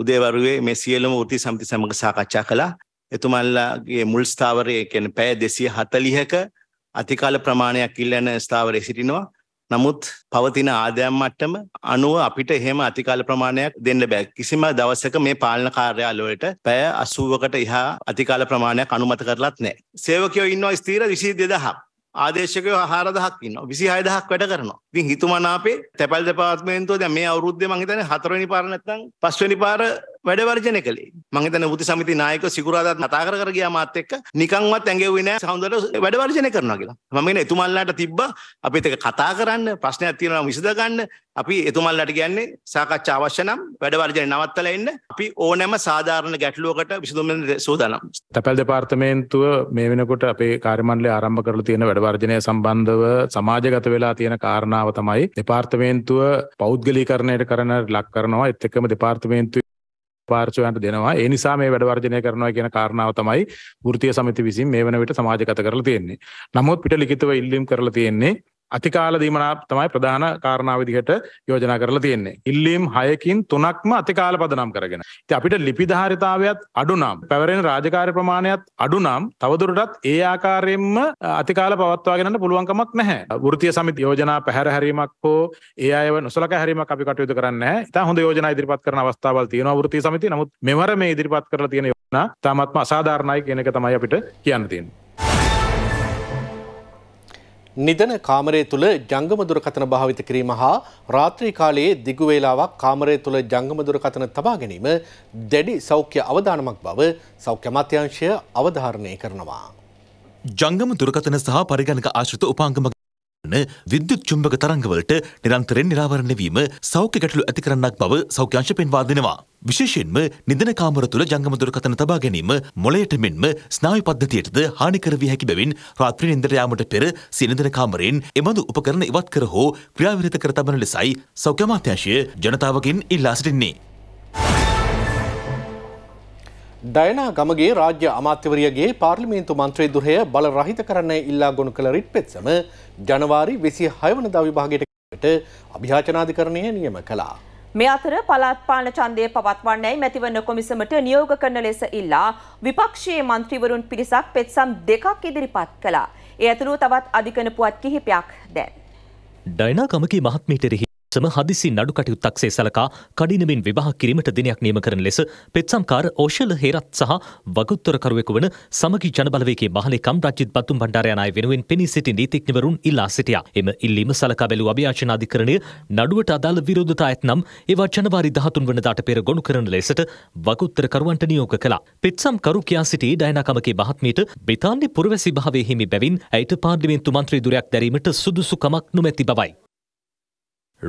උදේවරුවේ මේ සියලම ෘති සම්ති සමඟ සාකච්ඡා කළා. එතුමල්ලාගේ මුල් ස්ථාවරය කියන පැය දෙසිය හතලිහක අතිකාල ප්‍රමාණයක් ඉල්ලන ස්ථාවරය සිටිනවා. නමුත් පවතින ආදායම් මට්ටම අනුව අපිට එහෙම අතිකාල ප්‍රමාණයක් දෙන්න බෑ. කිසිම දවසක මේ පාලන කාර්යාල වලට පැය 80කට ඉහා අතිකාල ප්‍රමාණයක් අනුමත කරලත් නැහැ. සේවකයෝ ඉන්නවා ස්ථීර 22000ක්. ආදේශකයෝ 4000ක් ඉන්නවා 26000ක් වැඩ කරනවා. ඉතින් හිතුමනාපේ තැපැල් දෙපාර්තමේන්තුව දැන් මේ අවුරුද්දේ මං හිතන්නේ හතරවෙනි පාර නැත්නම් පස්වෙනි පාර වැඩවර්ජනය කළේ මං හිතන්නේ වෘත්ති සමිති නායක සිකුරාදා කතා කර කර ගියා මාත් එක්ක නිකන්වත් ඇඟෙව්වේ නෑ සහෝදරට වැඩවර්ජනය කරනවා කියලා මම කියන්නේ එතුමන්ලාට තිබ්බා අපිත් එක්ක කතා කරන්න ප්‍රශ්නයක් තියෙනවා විසඳ ගන්න අපි එතුමන්ලාට කියන්නේ සාකච්ඡා අවශ්‍ය නම් වැඩවර්ජනය නවත්තලා ඉන්න අපි ඕනෑම සාධාරණ ගැටලුවකට විසඳුම් දෙන්න සූදානම් තැපැල් දෙපාර්තමේන්තුව මේ වෙනකොට අපේ කාර්යමණ්ඩලය ආරම්භ කරලා තියෙන වැඩවර්ජනය සම්බන්ධව සමාජගත වෙලා තියෙන කාරණාව තමයි දෙපාර්තමේන්තුව පෞද්ගලීකරණයට කරන ලක් කරනවා එත් එක්කම දෙපාර්තමේන්තුව පාර්ශවයන්ට දෙනවා ඒ නිසා මේ වැඩ වර්ජනය කරනවා කියන කාරණාව තමයි වෘත්තීය සමිති විසින් මේ වන විට සමාජගත කරලා තියෙන්නේ. නමුත් පිට ලිඛිතව ඉල්ලීම් කරලා තියෙන්නේ අතිකාල දීමනා තමයි ප්‍රධාන කාරණාව විදිහට යෝජනා කරලා තියෙන්නේ. ඉල්ලීම් 6කින් 3ක්ම අතිකාල පදනම් කරගෙන. ඉතින් අපිට ලිපි ධාරිතාවයත් අඩු නම්, පැවරෙන රාජකාරී ප්‍රමාණයත් අඩු නම්, තවදුරටත් ඒ ආකාරයෙන්ම අතිකාල පවත්වා ගෙනන්න පුළුවන් කමක් නැහැ. වෘත්තීය සමිති යෝජනා පැහැර හැරීමක් හෝ ඒ අයව නොසලකා හැරීමක් අපි කටයුතු කරන්නේ නැහැ. ඉතින් හොඳ යෝජනා ඉදිරිපත් කරන අවස්ථාවල් තියෙනවා වෘත්තීය සමිති. නමුත් මෙවර මේ ඉදිරිපත් කරලා තියෙන යෝජනා තාමත්ම අසාධාරණයි කියන එක තමයි අපිට කියන්න තියෙන්නේ. නිදන කාමරය තුළ ජංගම දුරකථන භාවිත කිරීම හා රාත්‍රී කාලයේ දිගු වේලාවක් කාමරය තුළ ජංගම දුරකථන තබා ගැනීම දැඩි සෞඛ්‍ය අවදානමක් බව සෞඛ්‍ය අමාත්‍යාංශය අවධාරණය කරනවා. ජංගම දුරකථන සහ පරිගණක ආශ්‍රිත උපාංගම විද්‍යුත් චුම්බක තරංගවලට නිරන්තරෙන් නිරාවරණය වීම සෞඛ්‍ය ගැටලු ඇති කරන්නක් බව සෞඛ්‍යංශ පෙන්වා දෙනවා. විශේෂයෙන්ම නිදන කාමර තුළ ජංගම දුරකථන තබා ගැනීම මොළයට මෙන්ම ස්නායු පද්ධතියටද හානිකර විය හැකි බැවින් රාත්‍රී නින්දට යාමට පෙර සිනදන කාමරයෙන් එබඳු උපකරණ ඉවත් කර හෝ ක්‍රියාවිරත කර තබන ලෙසයි සෞඛ්‍ය අමාත්‍යාංශය ජනතාවගෙන් ඉල්ලා සිටින්නේ. ඩයනා ගමගේ රාජ්‍ය අමාත්‍යවරියගේ පාර්ලිමේන්තු මන්ත්‍රී දුරය බල රහිත කරන්න ඉල්ලා ගොනු කළ රිට් පෙත්සම ජනවාරි විසි හයවන දවිභාගයට අභිාචනාධිකරණය නියම කලා. මේ අතර පලාත්පාන චන්දය පවත්වන්නයි මැතිවන්න කොමිසමට නියෝග කරන ලෙස ඉල්ලා විපක්ෂයේ මන්ත්‍රීවරුන් පිරිසක් පෙත්සම් දෙකක් ඉදිරිපත් කලා. ඒ ඇතුළු තවත් අධිකන පුවත් කිහිපයක් දැන්. ඩයිනා කමකි මහත්මීටරෙහි සම හදිසි නඩු කටයුත්තක්සේ සලකා කඩිනමින් විවාහ කිරීමට දිනයක් නියම කරන ලෙස පෙත්සම්කාර ඕෂල හේරත් සහ වගුත්තරකරුවෙකු වන සමගි ජනබලවේගේ මහලකම් රජිත් බතුම් බණ්ඩාරයනාය වෙනුවෙන් පෙනී සිටි නීතිඥවරුන් ඉල්ලා සිටියා. එම ඉල්ලීම සලකා බැලූ අභියාචනාධිකරණය නඩුවට අදාළ විරෝධතා ඇත්නම් ඒවා ජනවාරි දහතුන් වනදාට පෙර ගොනු කරන ලෙසට වගුත්තරකරුවන්ට නියෝග කළා. පෙත්සම් කරු කියා සිටි ඩයනාකමගේ මහත්මීට බ්‍රිතාන්‍ය පුරවැසි භාවය හිමි බැවින් ඇයට පාර්ලිමේන්තු මන්ත්‍රී දුරයක් දැරීමට සුදුසුකමක් නොමැති බවයි.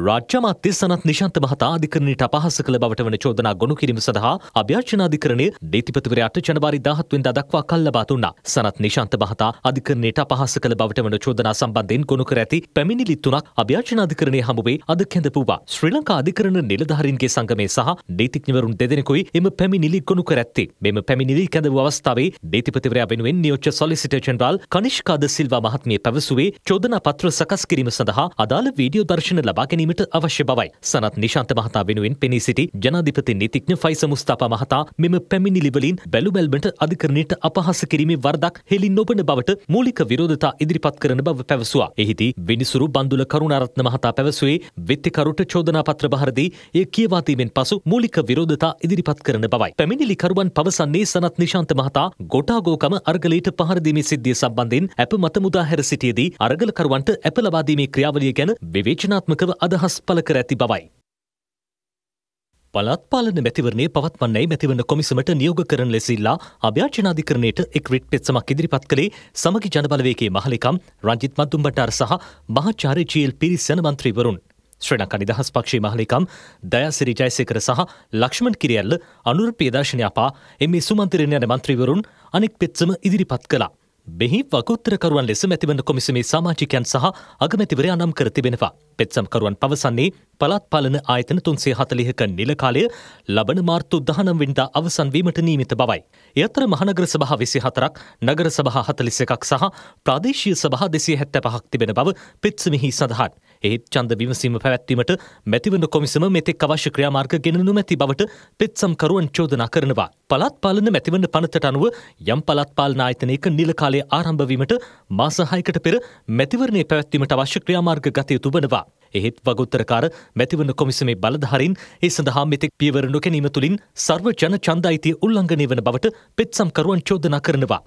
රාජ්‍යමත්‍ය සනත් නිශන්ත මහතා අධිකරණයට අපහාස කළ බවට වන චෝදනා ගොනු කිරීම සඳහා අභ්‍යර්චනාධිකරණය නීතිපතිවරයාට ජනවාරි 17 වෙනිදා දක්වා කල් ලබා දුන්නා. සනත් නිශාන්ත මහතා අධිකරණයට අපහාස කළ බවට වන චෝදනා සම්බන්ධයෙන් ගොනු කර ඇති පැමිණිලි තුනක් අභ්‍යර්චනාධිකරණයේ හමුවේ අද කැඳපුවා. ශ්‍රී ලංකා අධිකරණ නිලධාරීන්ගේ සංගමය සහ නීතිඥවරුන් දෙදෙනෙකුයි එම පැමිණිලි ගොනු කර ඇත්තේ. මෙම පැමිණිලි කැඳවූ අවස්ථාවේ නීතිපතිවරයා වෙනුවෙන් නියෝජ්‍ය සොලිසිටර් ජෙනරාල් කනිෂ්කාද සිල්වා මහත්මිය පැවසුවේ චෝදනා පත්‍ර සකස් කිරීම සඳහා අදාළ වීඩියෝ දර්ශන ලබාගෙන ගැනීමට අවශ්‍ය බවයි. සනත් නිශාන්ත මහතා වෙනුවෙන් පෙනී සිටි ජනාධිපති නීතිඥ ෆයිස මුස්තාපා මහතා මෙම පැමිණිලිවලින් බැලු බැල්මට අධිකරණයට අපහාස කිරීමේ වරදක් හෙළි නොබන බවට මූලික විරෝධතා ඉදිරිපත් කරන බව පැවසුවා. එහිදී විනිසුරු බන්දුල කරුණාරත්න මහතා පැවසුවේ වෙත්තිකරුට චෝදනාපත්‍ර බහරදී එය කියවාදීමෙන් පසු මූලික විරෝධතා ඉදිරිපත් කරන බවයි. පැමිණිලිකරුවන් පවසන්නේ සනත් නිශාන්ත මහතා ගොටාගෝකම අර්ගලයට පහරදීමේ සිද්ධිය සම්බන්ධයෙන් ඇප මත මුදා හැර සිටියේදී අර්ගලකරුවන්ට ඇප ලබාදීමේ ක්‍රියාවලිය ගැන විවේචනාත්මකව අද අදහස් පල කර ඇති බවයි. පළත් පාලන මැතිවරණය පවත්වන්නේ මැතිවන කොමිසමට නියෝග කරන ලෙසිල්ලා අභ්‍යාචනාධිකරණයට එක් රිට් පෙත්සමක් ඉදිරිපත් කළේ සමගි ජනබලවේගේ මහලිකම් රංජිත් මත්තුම්බටාර සහ මහාචාර්ය චීල් පිරිස් යන මන්ත්‍රීවරුන්. ශ්‍රී ලංකා නිදහස් පක්ෂයේ මහලිකම් දයාසිරි ජයසේකර සහ ලක්ෂ්මන් කිරියල්ල අනුර ප්‍රියදර්ශනය අපා එම්.ඒ. සුමන්තිරණ යන මන්ත්‍රීවරුන් අනෙක් පෙත්සම ඉදිරිපත් කළා. මෙහි වගෝත්තරකරුවන් ලෙස මැතිවන කොමිසමේ සාමාජිකයන් සහ අගමැතිවරයා නම් කර තිබෙනවා. පෙත්සම්කරුවන් පවසන්නේ පළාත් පාලන ආයතන තුන්සේ හතලිහක නිලකාලය ලබන මාර්තු දහනම් වෙනිදා අවසන් වීමට නියමිත බවයි. ඒ අතර මහනගර සභා විසි හතරක් නගර සභා හතලිස එකක් සහ ප්‍රාදේශීය සභා දෙසිය හැත්තැ පහක් තිබෙන බව පෙත්සමෙහි සඳහන්. ඒත් චන්ද විමසීම පැවැත්වීමට මැතිවන කොමිසම මෙතෙක් අවශ්‍ය ක්‍රියාමාර්ග ගෙනනු මැති බවට පෙත්සම්කරුවන් චෝදනා කරනවා. පළත් පාලන මැතිවන්න පනතට අනුව යම් පළත් පාලන ආයතනයක නිල කාලය ආරම්භවීමට මාස 6කට පෙර මැතිවරණේ පැවැත්වීමට අවශ්‍ය ක්‍රියාමාර්ග ගත යුතු වනවා. එහෙත් වගොත්තරකාර මැතිවන කොමිසමේ බලධහරින් ඒ සඳහා මෙතෙක් පියවර නොකැනීම තුළින් සර්ව ජන චන්දායිතිය උල්ලංඝනය වන බවට පෙත්සම්කරුවන් චෝදනා කරනවා.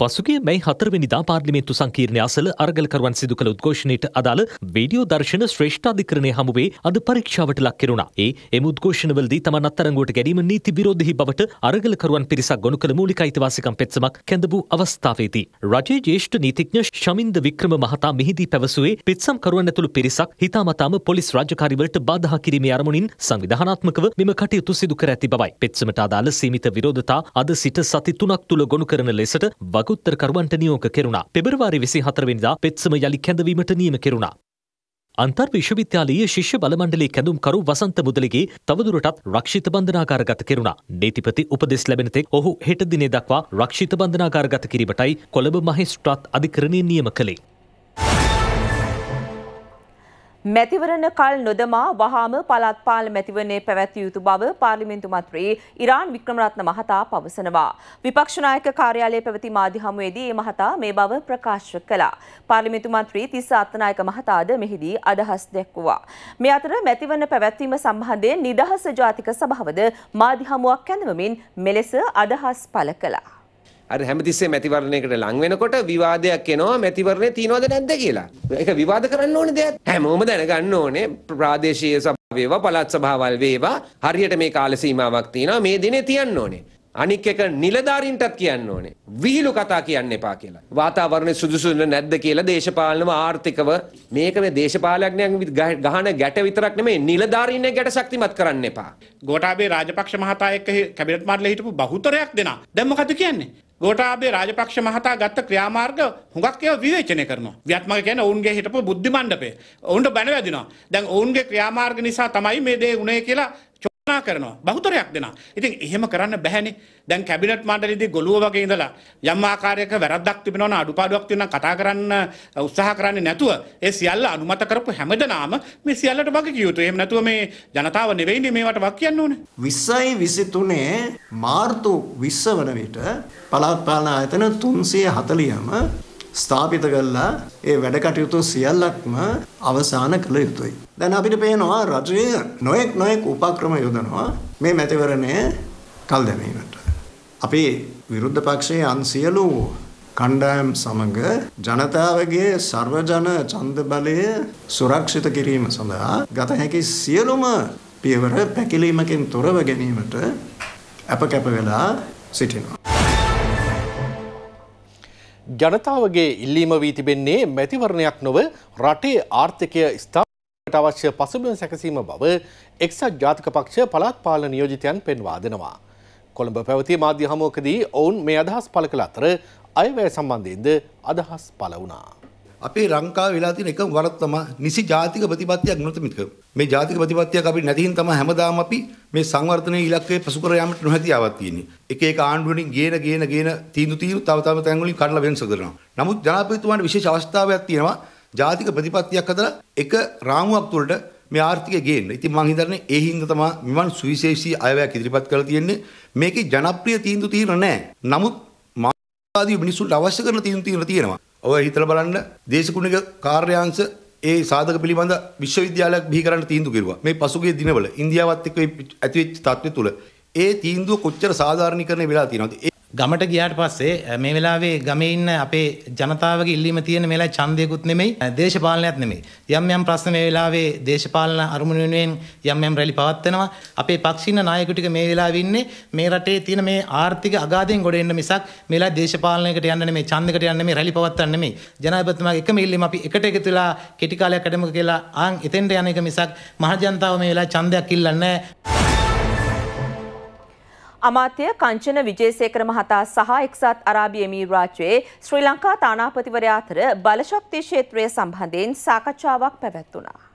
පසුගේ මැයි හතරවෙනිදා පාර්ලිමේන්තු සංකීර්ණය අසල අරගලකරුවන් සිදු කළ උද්ඝෝෂණයට අදාළ වීඩියෝ දර්ශන ශ්‍රේෂ්ඨාධිකරණය හමුවේ අද පරීක්ෂාවට ලක් කෙරුණා. ඒ එම උද්ඝෝෂණවලදී තමන් අත්අඩංගුවට ගැනීම නීති විරෝධී බවට අරගලකරුවන් පිරිසක් ගොනු කළ මූලික අයිතිවාසිකම් පෙත්සමක් කැඳ වූ අවස්ථාවේදී රජයේ ජ්‍යෙෂ්ඨ නීතිඥ ශමින්ද වික්‍රම මහතා මෙහිදී පැවසුවේ පෙත්සම්කරුවන් ඇතුළු පිරිසක් හිතාමතාම පොලිස් රාජකාරිවලට බාධා කිරීමේ අරමුණින් සංවිධානාත්මකව මෙම කටයුතු සිදු කර ඇති බවයි. පෙත්සමට අදාළ සීමිත විරෝධතා අද සිට සති තුනක් තුල ගොනු කරන ලෙසට වග අකුත්තරකරුවන්ට නියෝග කෙරුණා. පෙබරවාරි 24 වෙනිදා පෙත්සම යලි කැඳවීමට නියම කෙරුණා. අන්තර් විශ්වවිද්‍යාලයේ ශිෂ්‍ය බලමණ්ඩලයේ කැඳුම්කරු වසන්ත මුදලිගේ තවදුරටත් රක්ෂිත බන්ධනාකාරගත කෙරුණා. නීතිපති උපදෙස් ලැබෙන තෙක් ඔහු හෙට දිනේ දක්වා රක්ෂිත බන්ධනාකාරගත කිරීමටයි කොළඹ මහේස්ත්‍රාත් අධිකරණය නියම කළේ. මැතිවරණ කල් නොදමා වහාම පළාත් පාර්ලිමේන්තුවේ පැවැත්විය යුතු බව පාර්ලිමේන්තු මන්ත්‍රී ඉරාන් වික්‍රමරත්න මහතා පවසනවා. විපක්ෂ නායක කාර්යාලයේ පැවති මාධ්‍ය හමුවේදී මේ මහතා මේ බව ප්‍රකාශ කළා. පාර්ලිමේන්තු මන්ත්‍රී තිස්ස අත්නායක මහතාද මෙහිදී අදහස් දැක්වුවා. මේ අතර මැතිවරණ පැවැත්වීම සම්බන්ධයෙන් නිදහස් ජාතික සභාවද මාධ්‍ය හමුවක් කැඳවමින් මෙලෙස අදහස් පළ කළා. අර හැමතිස්සේ මැතිවරණයකට ලං වෙනකොට විවාදයක් එනවා මැතිවරණය තියනවද නැද්ද කියලා. ඒක විවාද කරන්න ඕනේ දෙයක්. හැමෝම දැනගන්න ඕනේ ප්‍රාදේශීය සභා වේවා පළාත් සභාවල් වේවා හරියට මේ කාල සීමාවක් තියෙනවා මේ දිනේ තියන්න ඕනේ. අනික් එක නිලධාරීන්ටත් කියන්න ඕනේ. විහිළු කතා කියන්න එපා කියලා. වාතාවරණය සුදුසුද නැද්ද කියලා දේශපාලනව ආර්ථිකව මේක මේ දේශපාලඥයන් ගහන ගැට විතරක් නෙමෙයි නිලධාරීන්ගේ ගැට ශක්තිමත් කරන්න එපා. ගෝඨාභය රාජපක්ෂ මහතා එක්ක කැබිනට් මණ්ඩලයේ හිටපු බහුතරයක් දෙනා. දැන් මොකද කියන්නේ? ගෝටාබේ රාජපක්ෂ මහතා ගත්ත ක්‍රියාමාර්ග හුඟක් ඒවා විවේචනය කරනවා. ව්‍යත්මක කියන්නේ ඔවුන්ගේ හිටපු බුද්ධි මණ්ඩපය. ඔවුන්ට බැනවැදිනවා. දැන් ඔවුන්ගේ ක්‍රියාමාර්ග නිසා තමයි මේ දේ වුණේ කියලා කරනවා බහුතරයක් දෙනා. ඉතින් එහෙම කරන්න බැහැනේ. දැන් කැබිනට් මණ්ඩලයේදී ගොළුව වගේ ඉඳලා යම් ආකාරයක වැරද්දක් තිබෙනවා අඩුපාඩුවක් තියෙනවා කතා කරන්න උත්සාහ කරන්නේ නැතුව ඒ සියල්ල අනුමත කරපු හැමදෙනාම මේ සියල්ලට වග කිය යුතුයි. එහෙම නැතුව මේ ජනතාව නෙවෙයිනේ මේවට වග කියන්න ඕනේ. 20යි 23 මාර්තු 20 වන විට පළාත් පාලන ආයතන 340ම ස්ථාපිත කරලා ඒ වැඩ කටයුතු සියල්ලක්ම අවසාන කළ යුතුයි. දැන් අපිට පේනවා රජය නොයෙක් නොයෙක් උපක්‍රම යොදනවා මේ මැතිවරණය කල් දැමීමට. අපි විරුද්ධ පක්ෂයේ අන් සියලු කණ්ඩායම් සමඟ ජනතාවගේ සර්වජන ඡන්ද බලය සුරක්ෂිත කිරීම සඳහා ගත හැකි සියලුම පියවර පැකිලීමකින් තොරව ගැනීමට අප කැප වෙලා සිටිනවා. ජනතාවගේ ඉල්ලීම වී තිබෙන්නේ මැතිවරණයක් නොව රටේ ආර්ථිකය ස්ථාපනයට අවශ්‍ය පසුබිම සැකසීම බව එක්සත් ජාතික පක්ෂ පළාත් පාලන නියෝජිතයන් පෙන්වා දෙනවා. කොළඹ පැවති මාධ්‍ය හමුවකදී ඔවුන් මේ අදහස් පළ කළ අතර අයවැය සම්බන්ධයෙන්ද අදහස් පළ වුණා. අපේ ලංකාවේ වෙලා තියෙන එකම වරද තමයි නිසි ජාතික ප්‍රතිපත්තියක් නොතිමිත කරු. මේ ජාතික ප්‍රතිපත්තියක් අපි නැති හින් තමයි හැමදාම අපි මේ සංවර්ධනයේ ඉලක්කය පසු කර යාමට නොහැකි ආවක් තියෙන්නේ. එක එක ආණ්ඩු වලින් ගේන ගේන ගේන තීන්දුව තීන්දුව තව තව තැන් වලින් කඩලා වෙනස කරනවා. නමුත් ජනාධිපතිතුමාට විශේෂ අවස්ථාවක් තියෙනවා ජාතික ප්‍රතිපත්තියක් හදලා එක රාමුවක් තුළට මේ ආර්ථිකය ගේන්න. ඉතින් මම හිතන්නේ ඒ හින්දා තමයි මෙවන් සුවිශේෂී අයවැයක් ඉදිරිපත් කරලා තියෙන්නේ. මේකේ ජනප්‍රිය තීන්දුව తీරන නැහැ. නමුත් මානවතාවාදී මිනිසුන්ට අවශ්‍ය කරන තීන්දුව తీරන තියෙනවා. ඔය හිතලා බලන්න දේශකුණික කාර්යාංශ ඒ සාධක පිළිබඳ විශ්වවිද්‍යාලයක් බිහි කරන්න තීන්දුව කෙරුවා. මේ පසුගිය දිනවල ඉන්දියාවත් එක්ක ඇතිවෙච්ච තත්ත්වය තුළ ඒ තීන්දුව කොච්චර සාධාරණීකරණය වෙලා තියෙනවද? ගමට ගියාට පස්සේ මේ වෙලාවේ ගමේ ඉන්න අපේ ජනතාවගේ ඉල්ලීම තියෙන මේලා ඡන්දයකුත් නෙමෙයි දේශපාලනයක් නෙමෙයි. යම් යම් ප්‍රශ්න මේ වෙලාවේ දේශපාලන අරමුණු වෙනුවෙන් යම් යම් රැලි පවත්වනවා. අපේ පක්ෂින නායකයෝ ටික මේ වෙලාවේ ඉන්නේ මේ රටේ තියෙන මේ ආර්ථික අගාධයෙන් ගොඩ එන්න මිසක් මේලා දේශපාලනයකට යන්න නෙමෙයි ඡන්දයකට යන්න නෙමෙයි රැලි පවත්වන්න නෙමෙයි. ජනාධිපතිතුමාගේ එකම ඉල්ලීම අපි එකට එකතු වෙලා කෙටි කාලයක් වැඩම කියලා ආන් එතෙන්ට යන එක මිසක් මහ ජනතාව මේ වෙලාවේ ඡන්දයක් ඉල්ලන්නේ නැහැ. අමාත්‍ය කංචන විජේසේකර මහතා සහ එක්සත් අරාබි එමීරාජ්‍යයේ ශ්‍රී ලංකා තානාපතිවරයා අතර බලශක්ති ක්ෂේත්‍රය සම්බන්ධයෙන් සාකච්ඡාවක් පැවැත්වුණා.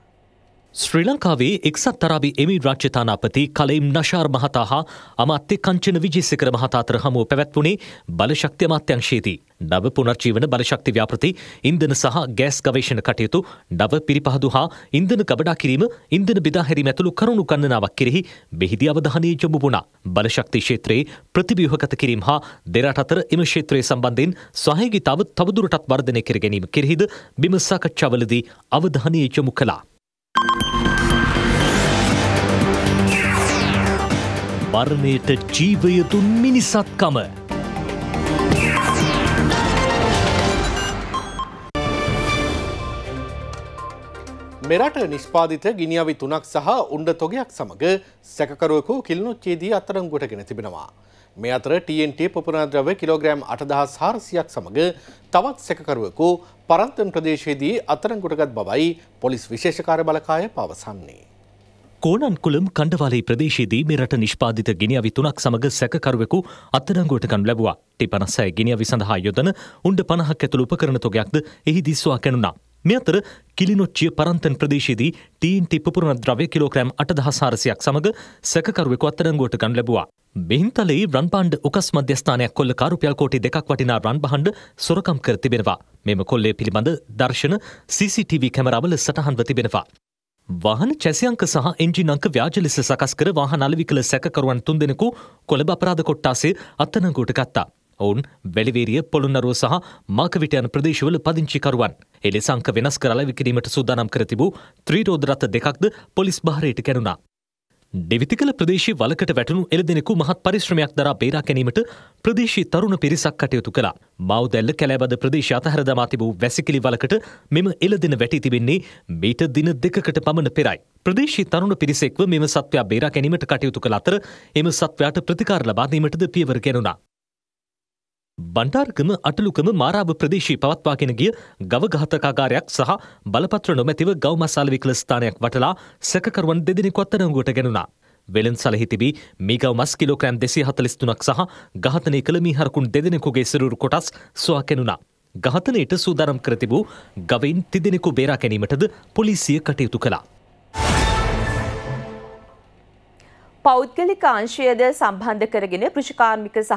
ශ්‍රී ලංකාවේ එක්සත් අරාබි එමි රාජ්‍යතානාපති කලයිම් නශාර් මහතා හා අමාත්‍ය කංචන විජේසිකර මහතා අතර හමුව පැවැත්වුණේ බලශක්ති අමාත්‍යංශයේදී. නව පුනර්ජීවන බලශක්ති ව්‍යාපෘති ඉන්ධන සහ ගෑස් ගවේෂණ කටයුතු නව පිරිපහදු හා ඉන්ධන ගබඩා කිරීම ඉන්ධන බෙදාහැරීම ඇතුළු කරුණු ගණනාවක් කෙරෙහි බෙහිදී අවධානය යොමු වුණා. බලශක්ති ක්ෂේත්‍රයේ ප්‍රතිව්‍යුහගත කිරීම හා දෙරට අතර එම ක්ෂේත්‍රය සම්බන්ධයෙන් සහයගිතාව තවදුරටත් වර්ධනය කර ගැනීම කෙරෙහිද බිම සාකච්ඡාවලදී අවධානය යොමු කළා. මරණයට ජීවයතුන් මිනිසත්කම. මෙරට නිස්පාදිත ගිනිියවි තුනක් සහ උන්ඩ තොගයක් සමඟ සැකරුවකු කිල්නොච්චේදී අතරංගොටගෙන තිබෙනවා. මේ අතර TNT පපුරාද්‍රව කිලෝග්‍රෑම් අටදහස් හාරසියක් සමඟ තවත් සැකකරුවකු පරන්තන් ප්‍රදේශයේදී අතරංගොටගත් බවයි පොලිස් විශේෂකාර බලකාය පවසන්නේ. කෝනන්කුළම් කණ්ඩවාලේ ප්‍රදේශයේදී මේ රට නිෂ්පාදිත ගිනිියවි තුනක් සමඟ සැකරුවෙකු අත්තරංගුවටකන් ලැබවා ටි පනසෑ ගිනිියවි සඳහා යොදන උන්ඩ පණහක් ඇතුළ උපකරන තොගයක්ද එහි දිස්වා කැනුණා. මේ අතර කිලිනොච්චිය පරන්තන් ප්‍රදේශයේදී ටීන්ටි පුරණ ද්‍රව්‍ය කිලෝග්‍රෑම් අටදහසාරසියක් සමඟ සැකරුවෙකු අත්තරංගුවටකන් ලැබවා. බෙහින්තලේ රන්පාන්ඩ උකස් මධ්‍යස්ථානයක් කොල්ල කාරුපියල් කෝටි දෙකක් වටිනා රන්බහන්ඩ සොරකම් කර තිබෙනවා. මෙම කොල්ලේ පිළිබඳ දර්ශන CCTV කැමරවල සටහන්ව තිබෙනවා. වාහන චැසියංක සහ එන්ජින අංක ව්‍යාජ ලෙස සකස් කර වාහන අලෙවි කළ සැකකරුවන් තුන්දෙනෙකු කොළඹ අපරාධ කොට්ටාසේ අත්අඩංගුවට ගත්තා. ඔවුන් වැලිවේරිය පොළොන්නරුව සහ මාකවිට යන ප්‍රදේශවල පදිංචිකරුවන්. එලෙස අංක වෙනස් කර අලෙවි කිරීමට සූදානම් කර තිබූ ත්‍රිරෝද රථ දෙකක්ද පොලිස් භාරයට කැණුනා. දෙවිතිකල ප්‍රදේශී වලකට වැටනු එළදෙනෙකු මහත් පරිශ්‍රමයක් දරා බේරා ගැනීමට ප්‍රදේශී තරුණ පිරිසක් කටයුතු කළා. මවදැල්ල කැලෑබද ප්‍රදේශ අතහර දමා තිබූ වැසිකිලි වලකට මෙම එළදෙන වැටි තිබෙන්නේ මීට දින දෙකකට පමණ පෙරයි. ප්‍රදේශී තරුණ පිරිසෙක්ව මෙම සත්වයා බේරා ගැනීමට කටයුතු කළ අතර එම සත්වයාට ප්‍රතිකාර ලබා දීමටද පියවර ගැනුණා. බණ්ඩාර්කම අටලුකම මාරාව ප්‍රදේශී පවත්වාගෙන ගිය ගව ඝාතකාගාරයක් සහ බලපත්‍ර නොමැතිව ගව් මසාල විකල ස්ථානයක් වටලා සැකකරුවන් දෙදෙනෙකු අත්අඩංගුවට ගැනුණා. වෙළෙන් සලහි තිබී මේ ගව මස් කිලෝග්‍රෑම් 243ක් සහ ඝාතනය කළ මීහරකුන් දෙදෙනෙකුගේ සිරුරු කොටස් සොයා කැණුණා. ඝාතනයට සූදානම් කර තිබූ ගවයින් තිදෙනෙකු බේරා ගැනීමටද පොලිසිය කටයුතු කළා. පෞද්ගලික අංශයද සම්බන්ධ කරගෙන කෘෂිකාර්මික සහ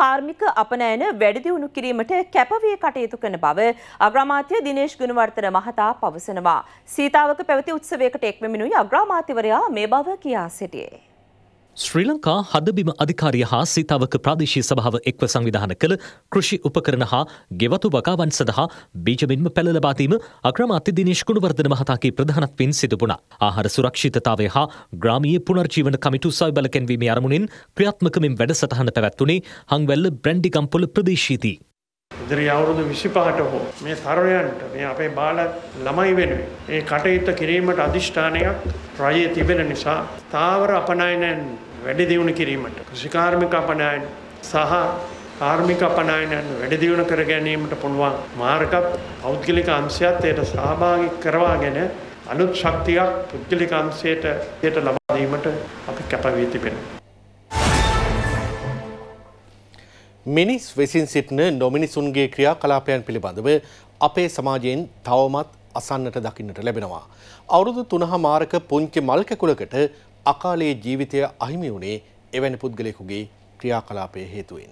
කාර්මික අපනයන වැඩි දියුණු කිරීමට කැපවී කටයුතු කරන බව අග්‍රාමාත්‍ය දිනේෂ් ගුණවර්ධන මහතා පවසනවා. සීතාවක පැවති උත්සවයකට එක්වමිනුයි අග්‍රාමාත්‍යවරයා මේ බව කියා සිටියේ. ශ්‍රී ලංකා හදබිම අධිකාරිය හා සීතාවක ප්‍රාදේශී සභාව එක්ව සංවිධාන කළ කෘෂි උපකරණ හා ගෙවතු වගාවන් සඳහා බීජමින්ම පැළ ලබාදීම අග්‍රමාත්‍ය දිනේශ් ගුණවර්ධන මහතාගේ ප්‍රධානත්වයෙන් සිදුපුණා. ආහාර සුරක්ෂිතතාවය හා ග්‍රාමීය පුනර්ජීවන කමිටු සවිබල කැන්වීමේ අරමුණින් ක්‍රියාත්මකමින් වැඩසටහන පැවැත්වුණේ හංවැල්ල බ්‍රැන්ඩිගම්පොල ප්‍රදේශයේදී. ඉදිරි අවුරුදු 25ට හෝ මේ තරුණයන්ට මේ අපේ බාල ළමයි වෙනුවෙන් ඒ කටයුත්ත කිරීමට අදිෂ්ඨානයක් රජයේ තිබෙන නිසා ස්ථාවර අපනයනයෙන් වැඩි දියුණු කිරීමට කෘෂිකාර්මික අපනයන සහ කාර්මික අපනයන වැඩි දියුණු කර ගැනීමට පුළුවන් මාර්ගත් පෞද්ගලික අංශයත් එයට සහභාගී කරවාගෙන අලුත් ශක්තියක් පුද්ගලික අංශයට එයට ලබා දීමට අපි කැප වී තිබෙනවා. මිනිස් විසින් සිටින නොමිනිසුන්ගේ ක්‍රියා කලාපයන් පිළිබඳව අපේ සමාජයෙන් තවමත් අසන්නට දකින්නට ලැබෙනවා. අවුරුදු තුනහ මාරක පුංචි මල්කැකුලකට අකාලයේ ජීවිතය අහිමි වුණේ එවැනි පුද්ගලෙකුගේ ක්‍රියාකලාපය හේතුවෙන්.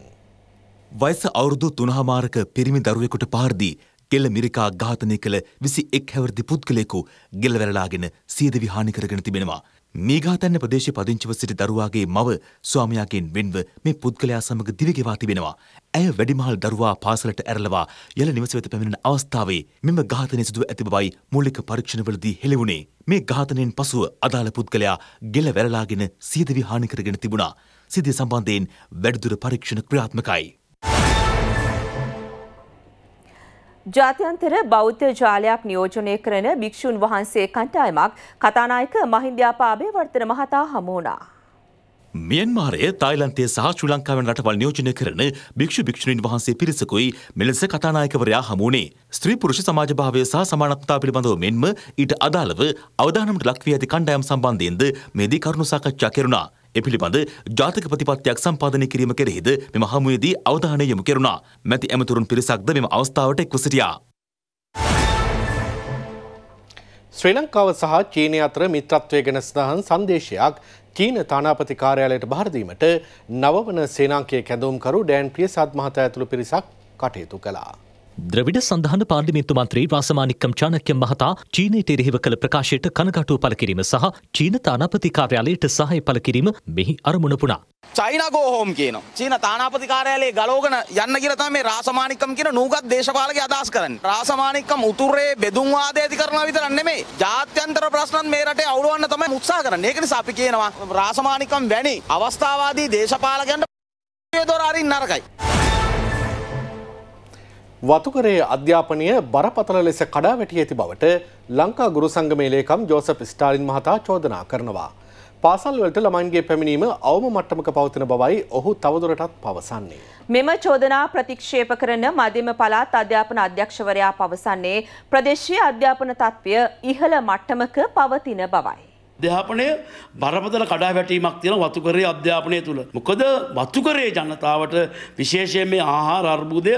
වයිස අවුරුදු තුනහමාරක පිරිමි දරුවෙකුට පාර්දී ගෙල්ල මිරිකා ඝාතනය කළ විසි එක් හැවරදි පුද්ගලෙකු ගෙල්ලවැරලාගෙන සියද විහානි කරගෙන තිබෙනවා. මීඝාතන්න ප්‍රදේශයේ පදිංචිව සිටි දරුවාගේ මව ස්වාමියාගෙන් වෙන්ව මේ පුද්ගලයා සමග දිවිගෙවා තිබෙනවා. ඇය වැඩිමහල් දරුවා පාසලට ඇරලවා යල නිවස වෙත පැමිණෙන අවස්ථාවේ මෙම ඝාතනය සිදුව ඇති බවයි මූලික පරීක්ෂණවලදී හෙළවුණේ. මේ ඝාතනයෙන් පසුව අදාළ පුද්ගලයා ගෙල වැළලාගෙන සියදිවි හානි කරගෙන තිබුණා. සිදුව සම්බන්ධයෙන් වැඩිදුර පරීක්ෂණ ක්‍රියාත්මකයි. ජාත්‍යන්තර බෞද්ධ ජාලයක් නියෝජනය කරන භික්‍ෂූන් වහන්සේ කණ්ඩායමක් කතානායක මහින්ද්‍යාපාබේ වර්තන මහතා හමුණා. මියන්මාරය තායිලන්තය සහ ශ්‍රී ලංකාවෙන් රටවල් නියෝජනය කරන භික්ෂු භික්ෂුණීන් වහන්සේ පිරිසකුයි මෙලෙස කතානායකවරයා හමුුණේ ස්ත්‍රී පුරුෂ සමාජභාවය සහ සමානත්තා පිළිබඳව මෙන්ම ඊට අදාළව අවධානමට ලක්වී ඇති කණ්ඩායම් සම්බන්ධයෙන්ද මෙදී කරුණු සාකච්ඡා කෙරුණා. එපිළිබඳ ජාතික ප්‍රතිපත්තියක් සම්පාදනය කිරීම කෙරෙහිද මෙම හමුවේදී අවධානය යොමු කෙරුණා. මැති ඇමතුරුන් පිරිසක්ද මෙම අවස්ථාවට එක්ව සිටියා. ශ්‍රී ලංකාව සහ චීනය අතර මිත්‍රත්වය ගැන සඳහන් සංදේශයක් චීන තානාපති කාර්යාලයට භාරදීමට නවවන සේනාංකය කැඳවුම්කරු ඩෑන් ප්‍රියසත් මහතා ඇතුළු පිරිසක් කටයුතු කළා. ද්‍රවිඩ සඳහන පාර්ලිමින්තු මන්ත්‍රී වාසමානික්කම් චානක්‍ය මහතා චීනයට එරෙහිව කළ ප්‍රකාශයට කනගාටුව පළ කිරීම සහ චීන තානාපති කාර්යාලයට සහාය පළ කිරීම මෙහි අරමුණ වුණා. චයිනා ගෝහෝම් කියන චීන තානාපති කාර්යාලයේ ගලෝගන යන්න කියලා තමයි මේ රාසමානික්කම් කියන නූගත් දේශපාලකයා අදහස් කරන්නේ. රාසමානික්කම් උතුරේ බෙදුම් වාදය ඇති කරනවා විතරක් නෙමෙයි. ජාත්‍යන්තර ප්‍රශ්නත් මේ රටේ අවුලවන්න තමයි උත්සාහ කරන්නේ. ඒක නිසා අපි කියනවා රාසමානික්කම් වැනි අවස්ථාවාදී දේශපාලකයන්ට දොර අරින්න නරකයි. වතුකරේ අධ්‍යාපනය බරපතල ලෙස කඩා වැටී ඇති බවට ලංකා ගුරු සංගමේ ලේකම් ජෝසප් ස්ටාලින් මහතා චෝදනා කරනවා. පාසල් වලට ළමයින්ගේ පැමිණීම අවම මට්ටමක පවතින බවයි ඔහු තවදුරටත් පවසන්නේ. මෙම චෝදනා ප්‍රතික්ෂේප කරන මධ්‍යම පළාත් අධ්‍යාපන අධ්‍යක්ෂවරයා පවසන්නේ ප්‍රදේශීය අධ්‍යාපන තත්ත්වය ඉහළ මට්ටමක පවතින බවයි. අධ්‍යාපනය බරපතල කඩා වැටීමක් තියෙන වතුකරේ අධ්‍යාපනය තුළ. මොකද වතුකරේ ජනතාවට විශේෂයෙන් මේ ආහාර අර්බුදය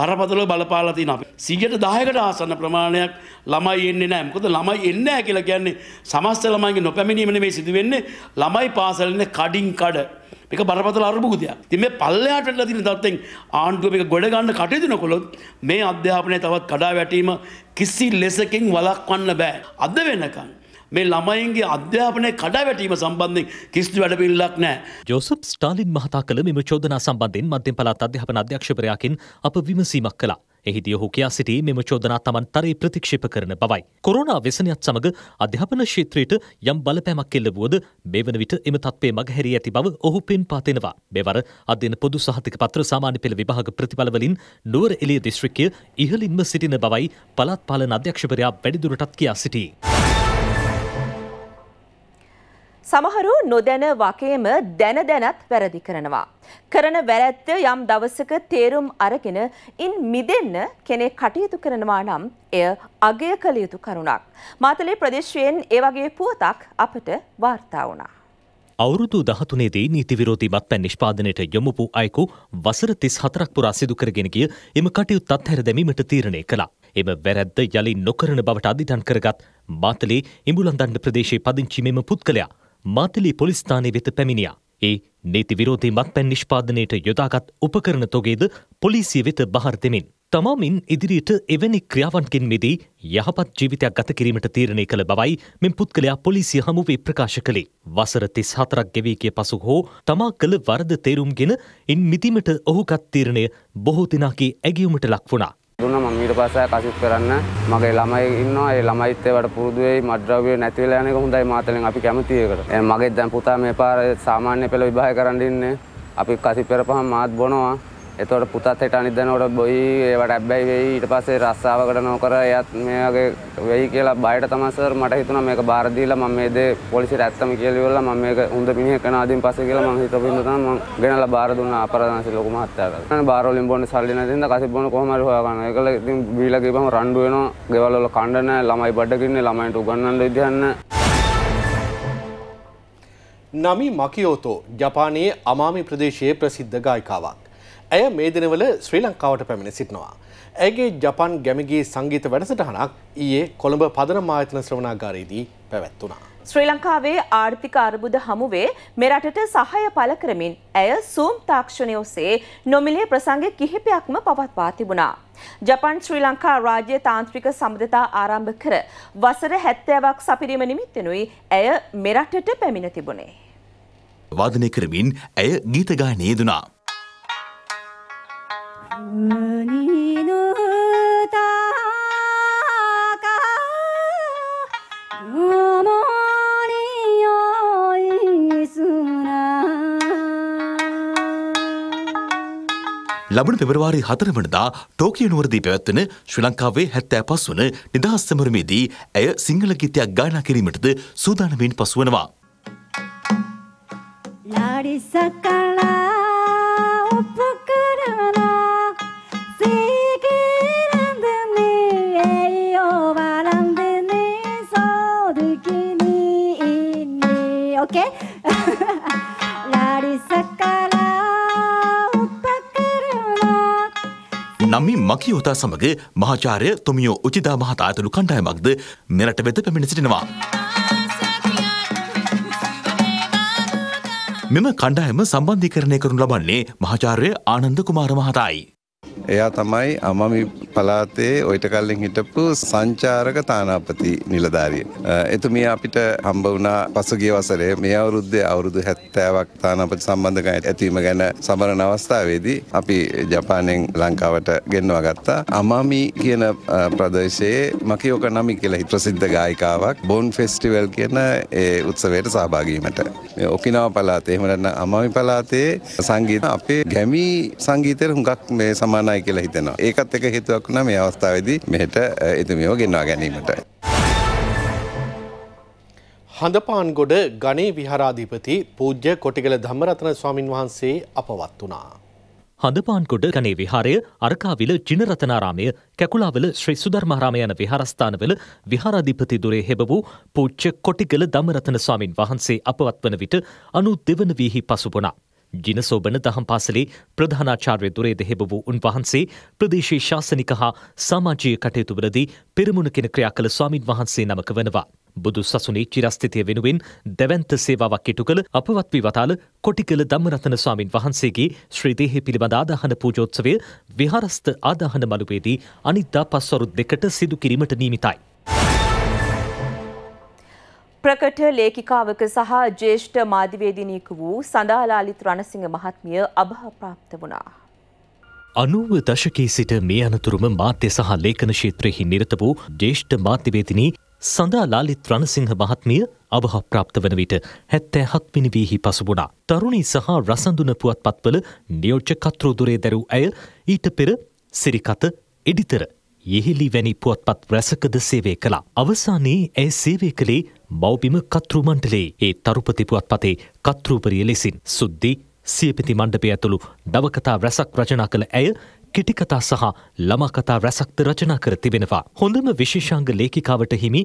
බරපතල බලපාලා තියෙන අපි. 110කට ආසන්න ප්‍රමාණයක් ළමයි එන්නේ නැහැ. මොකද ළමයි එන්නේ නැහැ කියලා කියන්නේ සමස්ත ළමයින්ගේ නොපැමිණීම නෙමෙයි සිදු වෙන්නේ ළමයි පාසල් ඉන්නේ කඩින් කඩ. මේක බරපතල අර්බුදයක්. ඉතින් මේ පල්ලෙහාට වෙලා තියෙන තත්ත්වෙන් ආණ්ඩුව මේක ගොඩ ගන්න කටයුතු නොකළොත් මේ අධ්‍යාපනය තවත් කඩා වැටීම කිසි ලෙසකින් වළක්වන්න බෑ. අද වෙනකන් මේ ළමයින්ගේ අධ්‍යාපනය කඩාවැටීම සම්බන්ධයෙන් කිසිදු වැඩපිළිවෙලක් නැහැ. ජෝසප් ස්ටාලින් මහතා කළ මෙම චෝදනා සම්බන්ධයෙන් මධ්‍යම පළාත් අධ්‍යාපන අධ්‍යක්ෂකවරයාකින් අප විමසීමක් කළා. එහිදී ඔහු කියා සිටී මෙම චෝදනා තමන් තරයේ ප්‍රතික්ෂේප කරන බවයි. කොරෝනා ව්‍යසනයත් සමග අධ්‍යාපන ක්ෂේත්‍රයට යම් බලපෑමක් එල්ලවුවද මේ වන විට එම තත්ත්වය මගහැරී ඇති බව ඔහු පෙන්පා දෙනවා. මෙවර අධ්‍යන පොදු සහතික පත්‍ර සාමාන්‍ය පෙළ විභාග ප්‍රතිඵලවලින් නුවර එළිය දිස්ත්‍රික්කය ඉහළින්ම සිටින බවයි පළාත් පාලන අධ්‍යක්ෂකවරයා වැඩිදුරටත් කියා සිටී. සමහරු නොදැන වකේම දැන දැනත් වැරදි කරනවා. කරන වැරැත්ත යම් දවසක තේරුම් අරගෙන ඉන් මිදෙන්න කෙනෙක් කටයුතු කරනවා නම් එය අගය කළ යුතු කරුණක්. මාතලේ ප්‍රදේශයෙන් ඒ වගේ පුවතක් අපට වාර්තා වුණා. අවුරුදු දහතුනේදී නීතිවිරෝධී මත්පැන් නිෂ්පාදනයට යොමුපු අයකු වසර තිස් හතරක් පුරා සිදු කරගෙන ගිය එම කටයුත් අත්හැර දැමීමට තීරණය කළා. එම වැරැද්ද යළි නොකරන බවට අධිටන් කරගත් මාතලේ ඉඹුලන්දන්න ප්‍රදේශයේ පදිංචි මෙම පුද්ගලයා මාතලේ පොලිස් ස්ථානය වෙත පැමිණියා. ඒ නීති විරෝධී මත්පැන් නිෂ්පාදනයට යොදාගත් උපකරණ තොගේද පොලිසිය වෙත බහර දෙමින්. තමාමින් ඉදිරියට එවැනි ක්‍රියාවන්ගෙන් මෙදී යහපත් ජීවිතයක් ගත කිරීමට තීරණය කළ බවයි මෙම පුද්ගලයා පොලිසිය හමුවේ ප්‍රකාශ කළේ. වසර තිස් හතරක් ගෙවී කිය පසු හෝ තමා කළ වරද තේරුම්ගෙන ඉන් මිදීමට ඔහුගත් තීරණය බොහෝ දෙනාගේ ඇගියුමට ලක් වුණා. දුන්නා මම ඊට පස්සේ කසිප් කරන්න මගේ ළමයි ඉන්නවා ඒ ළමයිත් ඒවට පුරුදු වෙයි මඩ්‍රව්‍ය නැති වෙලා යන එක හොඳයි මාතලෙන් අපි කැමති ඒකට මගේ දැන් පුතා මේ පාර සාමාන්‍ය පෙළ විභාගය කරන්න ඉන්නේ අපි කසිප් කරපහම මාත් බොනවා එතවට පුතත් හෙට අනිදනවට බොයි ඒවට ඇබ්බැයි වෙයි ඊට පස්සේ රස්සාාවකට නොකර යත් මේගේ වෙයි කියලා බයට තමසර මට හිතුන මේක බාරදීල ම මේද පොලිසි ඇත්තම කියලිවල ම මේ උන්ද පිනි කනාදින් පස කියලා ම හිත පිතම ගෙනල බාරදුන්න අපරදනසි ලොකුම හත්තක බාරලින් බොන්න සල්ලි නතිද කසිබොන කොහමර හයගන්න එකල ඉතින් බීලකිපම රන්ඩුවන ගෙවල්ල කණ්ඩන ළමයි බඩකින්නේ ළමයිට උගන්නන්න ඉදන්න. නමි මකියෝතෝ ජපානයේ අමාමි ප්‍රදේශයේ ප්‍රසිද්ධ ගායිකාවක්. ඇය මේ දිනවල ශ්‍රී ලංකාවට පැමිණ සිටිනවා. ඇගේ ජපන් ගැමිගේ සංගීත වැඩසටහනක් ඊයේ කොළඹ පදනම ආයතන ශ්‍රවණාගාරයේදී පැවැත්වුණා. ශ්‍රී ලංකාවේ ආර්ථික අර්බුද හමුවේ මෙරටට සහය පළ කරමින් ඇය සූම් තාක්ෂණය ඔස්සේ නොමිලේ ප්‍රසංග කිහිපයක්ම පවත්වා තිබුණා. ජපන් ශ්‍රී ලංකා රාජ්‍ය තාන්ත්‍රික සබඳතා ආරම්භ කර වසර හැත්තෑවක් සපිරීම නිමිත්තෙනුයි ඇය මෙරටට පැමිණ තිබුණේ. වාදනය කරමින් ඇය ගීතගානයේ දුනා. 無の歌が共に酔いすな ලබන පෙබරවාරි හතරමනදා ටෝකිය නුවරදී පැවැත්වෙන ශ්‍රී ලංකාවේ හැත්තෑ පස් වන නිදහස් සැමරමේදී ඇය සිංහල ගීතයක් ගායනා කිරීමටද සූදානමින් පසුවනවා. ලාඩි සකලා නම්මි මකියෝතා සමග මහාචාර්ය තොමියෝ උචිදා මහතා ඇතුළු කණ්ඩායමක්ද මෙරට වෙත පැමිණ සිටිනවා. මෙම කණ්ඩායම සම්බන්ධීකරණය කරනු ලබන්නේ මහාචාර්ය ආනන්ද කුමාර මහතායි. එයා තමයි අමමි පලාතේ ඔයිට කල්ලෙන් හිටපු සංචාරක තානාපති නිලධාරිය. එතුමිය අපිට හම්බ වුණා පසුගිය වසරේ මේ අවුරුද්දේ අවුරුදු 70ක් තානාපති සම්බන්ධ ඇතිවීම ගැන සමරන අවස්ථාවේදී අපි ජපානයෙන් ලංකාවට ගෙන්වා ගත්තා. අමමි කියන ප්‍රදේශයේ මකියෝක නමි කියලා ප්‍රසිද්ධ ගායිකාවක් බොන් ෆෙස්ටිවල් කියන ඒ උත්සවයට සහභාගී වීමට. ඔකිනාව පලාතේ එහෙම නැත්නම් අමමි පලාතේ සංගීත අපේ ගැමි සංගීතයට හුඟක් මේ සමාන හොඳයි කියලා හිතනවා. ඒකත් එක හේතුවක් වුණා මේ අවස්ථාවේදී මෙහෙට එතුමියව ගෙන්වා ගැනීමට. හඳපාන්ගොඩ ගණේ විහාරාධිපති පූජ්‍ය කොටිගල ධම්මරත්න ස්වාමින් වහන්සේ අපවත් වුණා. හඳපාන්කොඩ ගනේ විහාරය අරකාවිල ජිනරතනාරාමය කැකුලාවල ශ්‍රී සුධර්මහරාමය යන විහාරස්ථානවල විහාරාධිපති දුරේ හෙබ වූ පූච්ච කොටිගල දමරතන ස්වාමින් වහන්සේ අපවත් වන විට අනු දෙවන වීහි පසුබනා. ජිනසෝබන දහම් පාසලේ ප්‍රධානාචාර්ය දුරේද හෙබ වූ උන්වහන්සේ ප්‍රදේශයේ ශාසනික හා සමාජීය කටයුතුවලදී පෙරමුණ කෙන ක්‍රියා කළ ස්වාමින් වහන්සේ නමක වනවා. බුදු සසුනේ චිරස්ථිතිය වෙනුවෙන් දැවන්ත සේවාවක් ඉටු කළ අපවත් වී වතාල කොටිකළ ධම්මරතන ස්වාමින් වහන්සේගේ ශ්‍රීදේහි පිළිබඳ ආදාහන පූජෝත්සවය විහාරස්ථ ආදාහන මළුවේදී අනිද්දා පස්වරු දෙකට සිදු කිරීමට නීමිතයි. ප්‍රකට ලේඛිකාවක සහ ජ්‍යෙෂ්ඨ මාධ්‍යවේදිනියක වූ සඳාලාලිත් රණසිංහ මහත්මිය අභාප්‍රාප්ත වුණා. අනුව දශකයේ සිට මේ අනතුරුම මාධ්‍ය සහ ලේඛන ක්ෂේත්‍රයෙහි නිරත වූ ජ්‍යෙෂ්ඨ මාධ්‍යවේදිනී සඳා ලාලිත් රණසිංහ මහත්මිය අවහප්‍රාප්ත වන විට හැත්තෑ හත්මිනි වීහි පසුබුණා. තරුණී සහ රසඳුන පුවත්පත්වල නියෝච්ච කත්‍රෝදුරේ දැරූ ඇය ඊට පෙර සිරිකත එඩිතර යෙහිලි වැනි පුවත්පත් රැසකද සේවය කළා. අවසානයේ ඇය සේවය කළේ බෞබිම කතෘ මණ්ඩලයේ ඒ තරුපති පුවත්පතේ කතෘපරිය ලෙසින් සුද්දි සියපති මණ්ඩපය ඇතුළු නවකතා රැසක් රචනා කළ ඇය කෙටිකතා සහ ළමකතා රැසක්ත රචනා කර තිබෙනවා. හොඳම විශේෂංග ලේඛිකාවට හිමි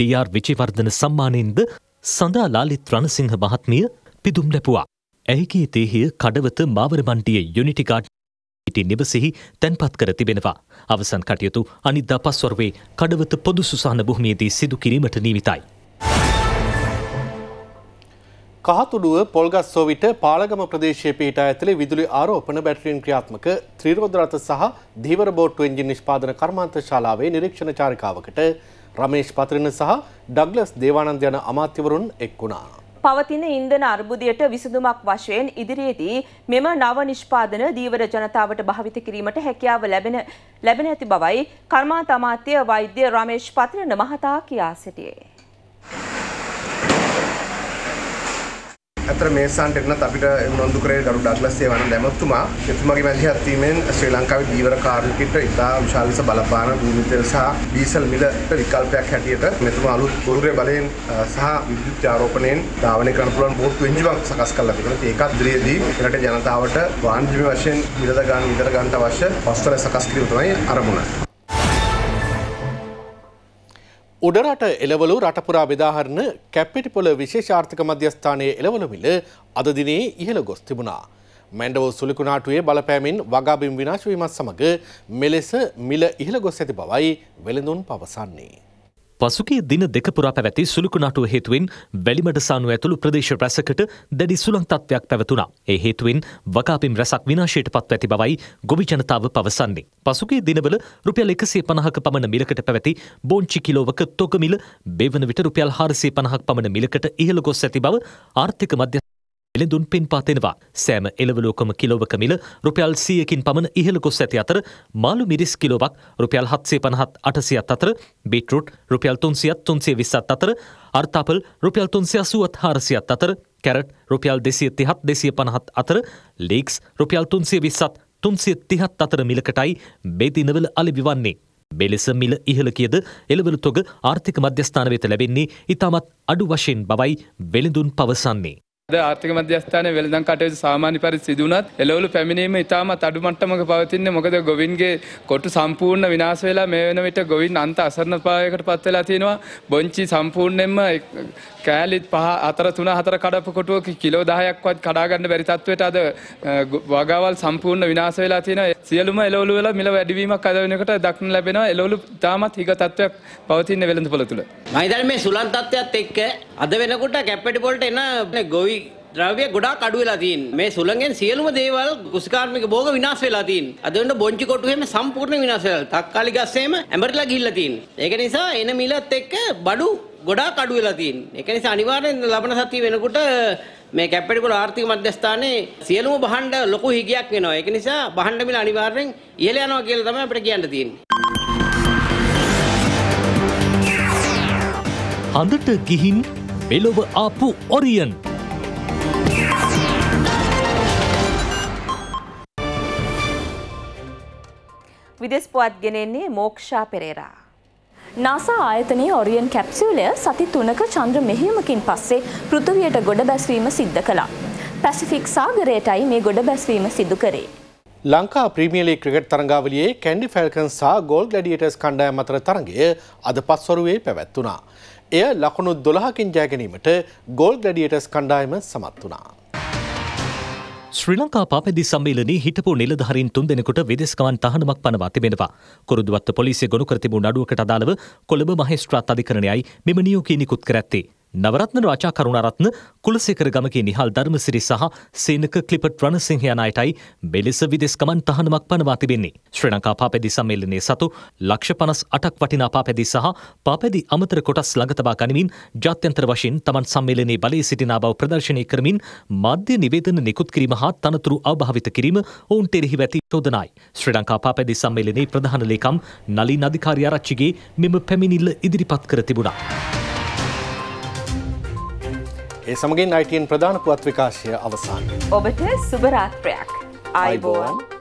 ඩර් විචිවර්ධන සම්මානයෙන්ද සඳා ලාලිත් රණසිංහ මහත්මිය පිදුම් ලැබුවා. ඇහිගේ තේහිය කඩවත මාවරමණ්ඩිය යුනිටිකාඩ් ඉටි නිවසෙහි තැන්පත් කර තිබෙනවා. අවසන් කටයුතු අනිද්දා පස්වරුවේ කඩවත පොදු සුසාන භූමියේදී සිදු කිරීමට නීවිතයි. කහතුඩුව පොල්ගස්සෝ විට පාලගම ප්‍රදේශය පිහිට ඇතුළේ විදුලි ආරෝපණ බැටරීන් ක්‍රියාත්මක ත්‍රීරෝදරත සහ ධීවර බෝට්ටු එන්ජින් නිෂ්පාදන කර්මාන්ත ශාලාවේ නිරීක්ෂණ චාරිකාවකට රමේෂ් පතරින සහ ඩග්ලස් දේවානන්ද යන අමාත්‍යවරුන් එක් වුණා. පවතින ඉන්ධන අර්බුදයට විසඳුමක් වශයෙන් ඉදිරියේදී මෙම නව නිෂ්පාදන දීවර ජනතාවට භාවිත කිරීමට හැකියාව ලැබෙන ලැබෙන ඇති බවයි කර්මාන්ත අමාත්‍ය වෛද්‍ය රමේෂ් පතරින මහතා කියා සිටියේ. ඇතර මේසාන්ට එන්නත් අපිට නොන්දුකරේ ගරු ඩක්ලස් සේවන දැමත්තුමා එතුමගේ මැදිහත් වීමෙන් ශ්‍රී ලංකාවේ දීවර කාර්මිකයට ඉතා විශාල ලෙස බලපාන භූමි තෙල් සහ ඩීසල් මිලට විකල්පයක් හැටියට මෙතුමා අලුත් ගොරුරේ බලයෙන් සහ විද්‍යුත් ආරෝපණයෙන් ධාවනය කරන්න පුළුවන් බෝට් වෙන්ජුවක් සකස් කරලා තිබෙනවා ඒකත් දිලේදී රට ජනතාවට වාණිජ වශයෙන් මිලද ගන්න විතර ගන්නට අවශ්‍ය වස්ත්‍ර සකස් කිරීම තමයි අරමුණ උඩරට එළවලු රටපුරා බෙදාහරණ කැප්පිටිපොළ විශේෂාර්ථක මධ්‍යස්ථානයේ එළවලුමිල අද දිනේ ඉහළ ගොස් තිබුණා. මැන්ඩවෝ සුලිකුණාටුවේ බලපෑමෙන් වගාබිම් විනාශවීමත් සමඟ මෙලෙස මිල ඉහළ ගොස් ඇති බවයි වෙළඳුන් පවසන්නේ. පසුගේ දින දෙක පුරා පැවැති සුළුකුණාටුව හේතුවෙන් වැලිමඩ සානු ඇතුළු ප්‍රදේශ රැසකට දැඩි සුළං තත්ත්වයක් පැවතුණා. ඒ හේතුවෙන් වකාපිම් රැසක් විනාශයට පත්ව ඇති බවයි ගොවි ජනතාව පවසන්නේ. පසුගේ දිනවල රුපියල් 150ක පමණ මිලකට පැවැති බොන්චි කිලෝවක තොග මිල බෙවන විට රුපියල් 450ක් පමණ මිලකට ඉහළ ගොස් ඇති බව ආර්ථික මධ්‍ය එළඳුන් පින් පාතෙනවා. සෑම එළවලෝකම කිලෝවක මිල රුපියල් සියකින් පමණ ඉහළ ගොස් ඇති අතර මාළු මිරිස් කිලෝවක් රුපියල් හත්සේ පනහත් අටසියත් අතර බිටරුට් රුපියල් තුන්සියත් තුන්සේ විස්සත් අතර අර්තාපල් රුපියල් තුන්සිය අසුවත් හාරසියත් අතර කැරට් රුපියල් දෙසිය තිහත් දෙසිය පනහත් අතර ලීක්ස් රුපියල් තුන්සිය විස්සත් තුන්සිය තිහත් අතර මිලකටයි බේතිනවල අලිවිවන්නේ. මෙලෙස මිල ඉහළ කියද එළවලු තොග ආර්ථික මධ්‍යස්ථාන වෙත ලැබෙන්නේ ඉතාමත් අඩු වශයෙන් බවයි වෙළඳුන් පවසන්නේ. ද ආර්ථික මධ්‍යස්ථානය වෙළඳන් කටයුතු සාමාන්‍ය පරිදි සිදුනත් එළවලු පැමිණීම ඉතාමත් අඩු මට්ටමක පවතින්නේ මොකද ගොවින්ගේ කොටු සම්පූර්ණ විනාශ වෙලා මේ වෙන විට ගොවින් අන්ත අසරණතාවයකට පත් වෙලා තියෙනවා බොන්චි සම්පූර්ණයෙන්ම කෑලිත් පහ අතර තුන හතර කඩපු කොටුවක කිලෝ දහයක්වත් කඩාගන්න බැරිතත්වයට අද වගවල් සම්පූර්ණ විනාස වෙලා තියෙන සියලුම එලෝලු වෙලා මිල වැඩිවීමක් අද වෙනකොට දක්න ලැබෙන එලෝලු තාමත් හිග තත්ත්වයක් පවතින්න වෙළඳ පොළ තුළ. මයිදල් මේ සුලන් තත්ත්වයක් එක්ක අද වෙනකොට කැප්පටි පොල්ට එන ගොවි ද්‍රව්‍ය ගොඩාක් අඩු වෙලා තියෙන්නේ. මේ සුළඟෙන් සියලුම දේවල් කුසිකාර්මික භෝග විනාශ වෙලා තියෙන්නේ. අද වෙනකොට බොන්චි කොටුවේම සම්පූර්ණ විනාශ වෙලා. තක්කාලි ගස්සේම ඇඹරලා ගිහිල්ලා තියෙන්නේ. ඒක නිසා එන මිලත් එක්ක බඩු ගොඩාක් අඩු වෙලා තියෙන්නේ. ඒක නිසා අනිවාර්යෙන් ලබන සතිය වෙනකොට මේ කැප්පෙටිකුල ආර්ථික මධ්‍යස්ථානයේ සියලුම බහණ්ඩ ලොකු හිගයක් වෙනවා. ඒක නිසා බහණ්ඩ මිල අනිවාර්යෙන් ඉහළ යනවා කියලා තමයි අපිට කියන්න තියෙන්නේ. හඳට ගිහින් මෙලොව ආපු ඔරියන් විදෙස් පුවත් ගෙනෙන්නේ මෝක්ෂා පෙරේරා. නාසා ආයතනයේ ඔරියන් කැප්සියුලය සති තුනක චන්ද්‍ර මෙහෙයමකින් පස්සේ පෘථිවියට ගොඩ බැස්වීම සිද්ධ කළා. පැසිෆික් සාගරයටයි මේ ගොඩ බැස්වීම සිදු කරේ. ලංකා ප්‍රීමියලේ ක්‍රිකට් තරඟාවලියේ කැන්ඩි ෆැල්කන් සහ ගෝල් ග්ලැඩියටර්ස් කණ්ඩායම් අතර තරඟය අද පස්වරුවේ පැවැත්වුණා. එය ලකුණු 12කින් ජය ගැනීමට ගෝල් ග්ලැඩියටර්ස් කණ්ඩායම සමත් වුණා. ශ්‍රී ලංකා පාපැදි සම්මේලනයේ හිටපු නිලධාරීන් තුන්දෙනෙකුට විදේශගමන් තහනමක් පනවා තිබෙනවා. කුරුදුවත්ත පොලිසිය ගොනු කර තිබූ නඩුවකට අදාළව කොළඹ මහේස්ත්‍රාත් අධිකරණයයි මෙම නියෝගය නිකුත් කර ඇත්තේ. නවරත්න රාචා කරුණරත්න කුලසේකර ගමගේ නිහල් ධර්මසිරි සහ සේනක ක්ලිපට් රණසිංහ යන අයටයි මෙලෙස විදෙස්කමන් තහනමක් පනවා තිබෙන්නේ. ශ්‍රී ලංකා පාපැදි සම්මේලනයේ සතු ලක්ෂ පනස් අටක් වටිනා පාපැදි සහ පාපැදි අමතර කොටස් ළඟතබා ගනිමින් ජාත්‍යන්තර වශයෙන් තමන් සම්මේලනයේ බලයේ සිටින බව ප්‍රදර්ශනය කරමින් මාධ්‍ය නිවේදන නිකුත් කිරීම හා තනතුරු අවභාවිත කිරීම ඔවුන් එරෙහිව ඇති චෝදනායි. ශ්‍රී ලංකා පාපැදි සම්මේලනයේ ප්‍රධාන ලේකම් නලින් අධිකාරි ආරච්චිගේ මෙම පැමිණිල්ල ඉදිරිපත් කර තිබුණා. ඒ සමගින් අයිටන් ප්‍රධාන පුවත් විකාශය අවසාන්. ඔබට සුභරාත්‍රයක් අයිබෝවන්.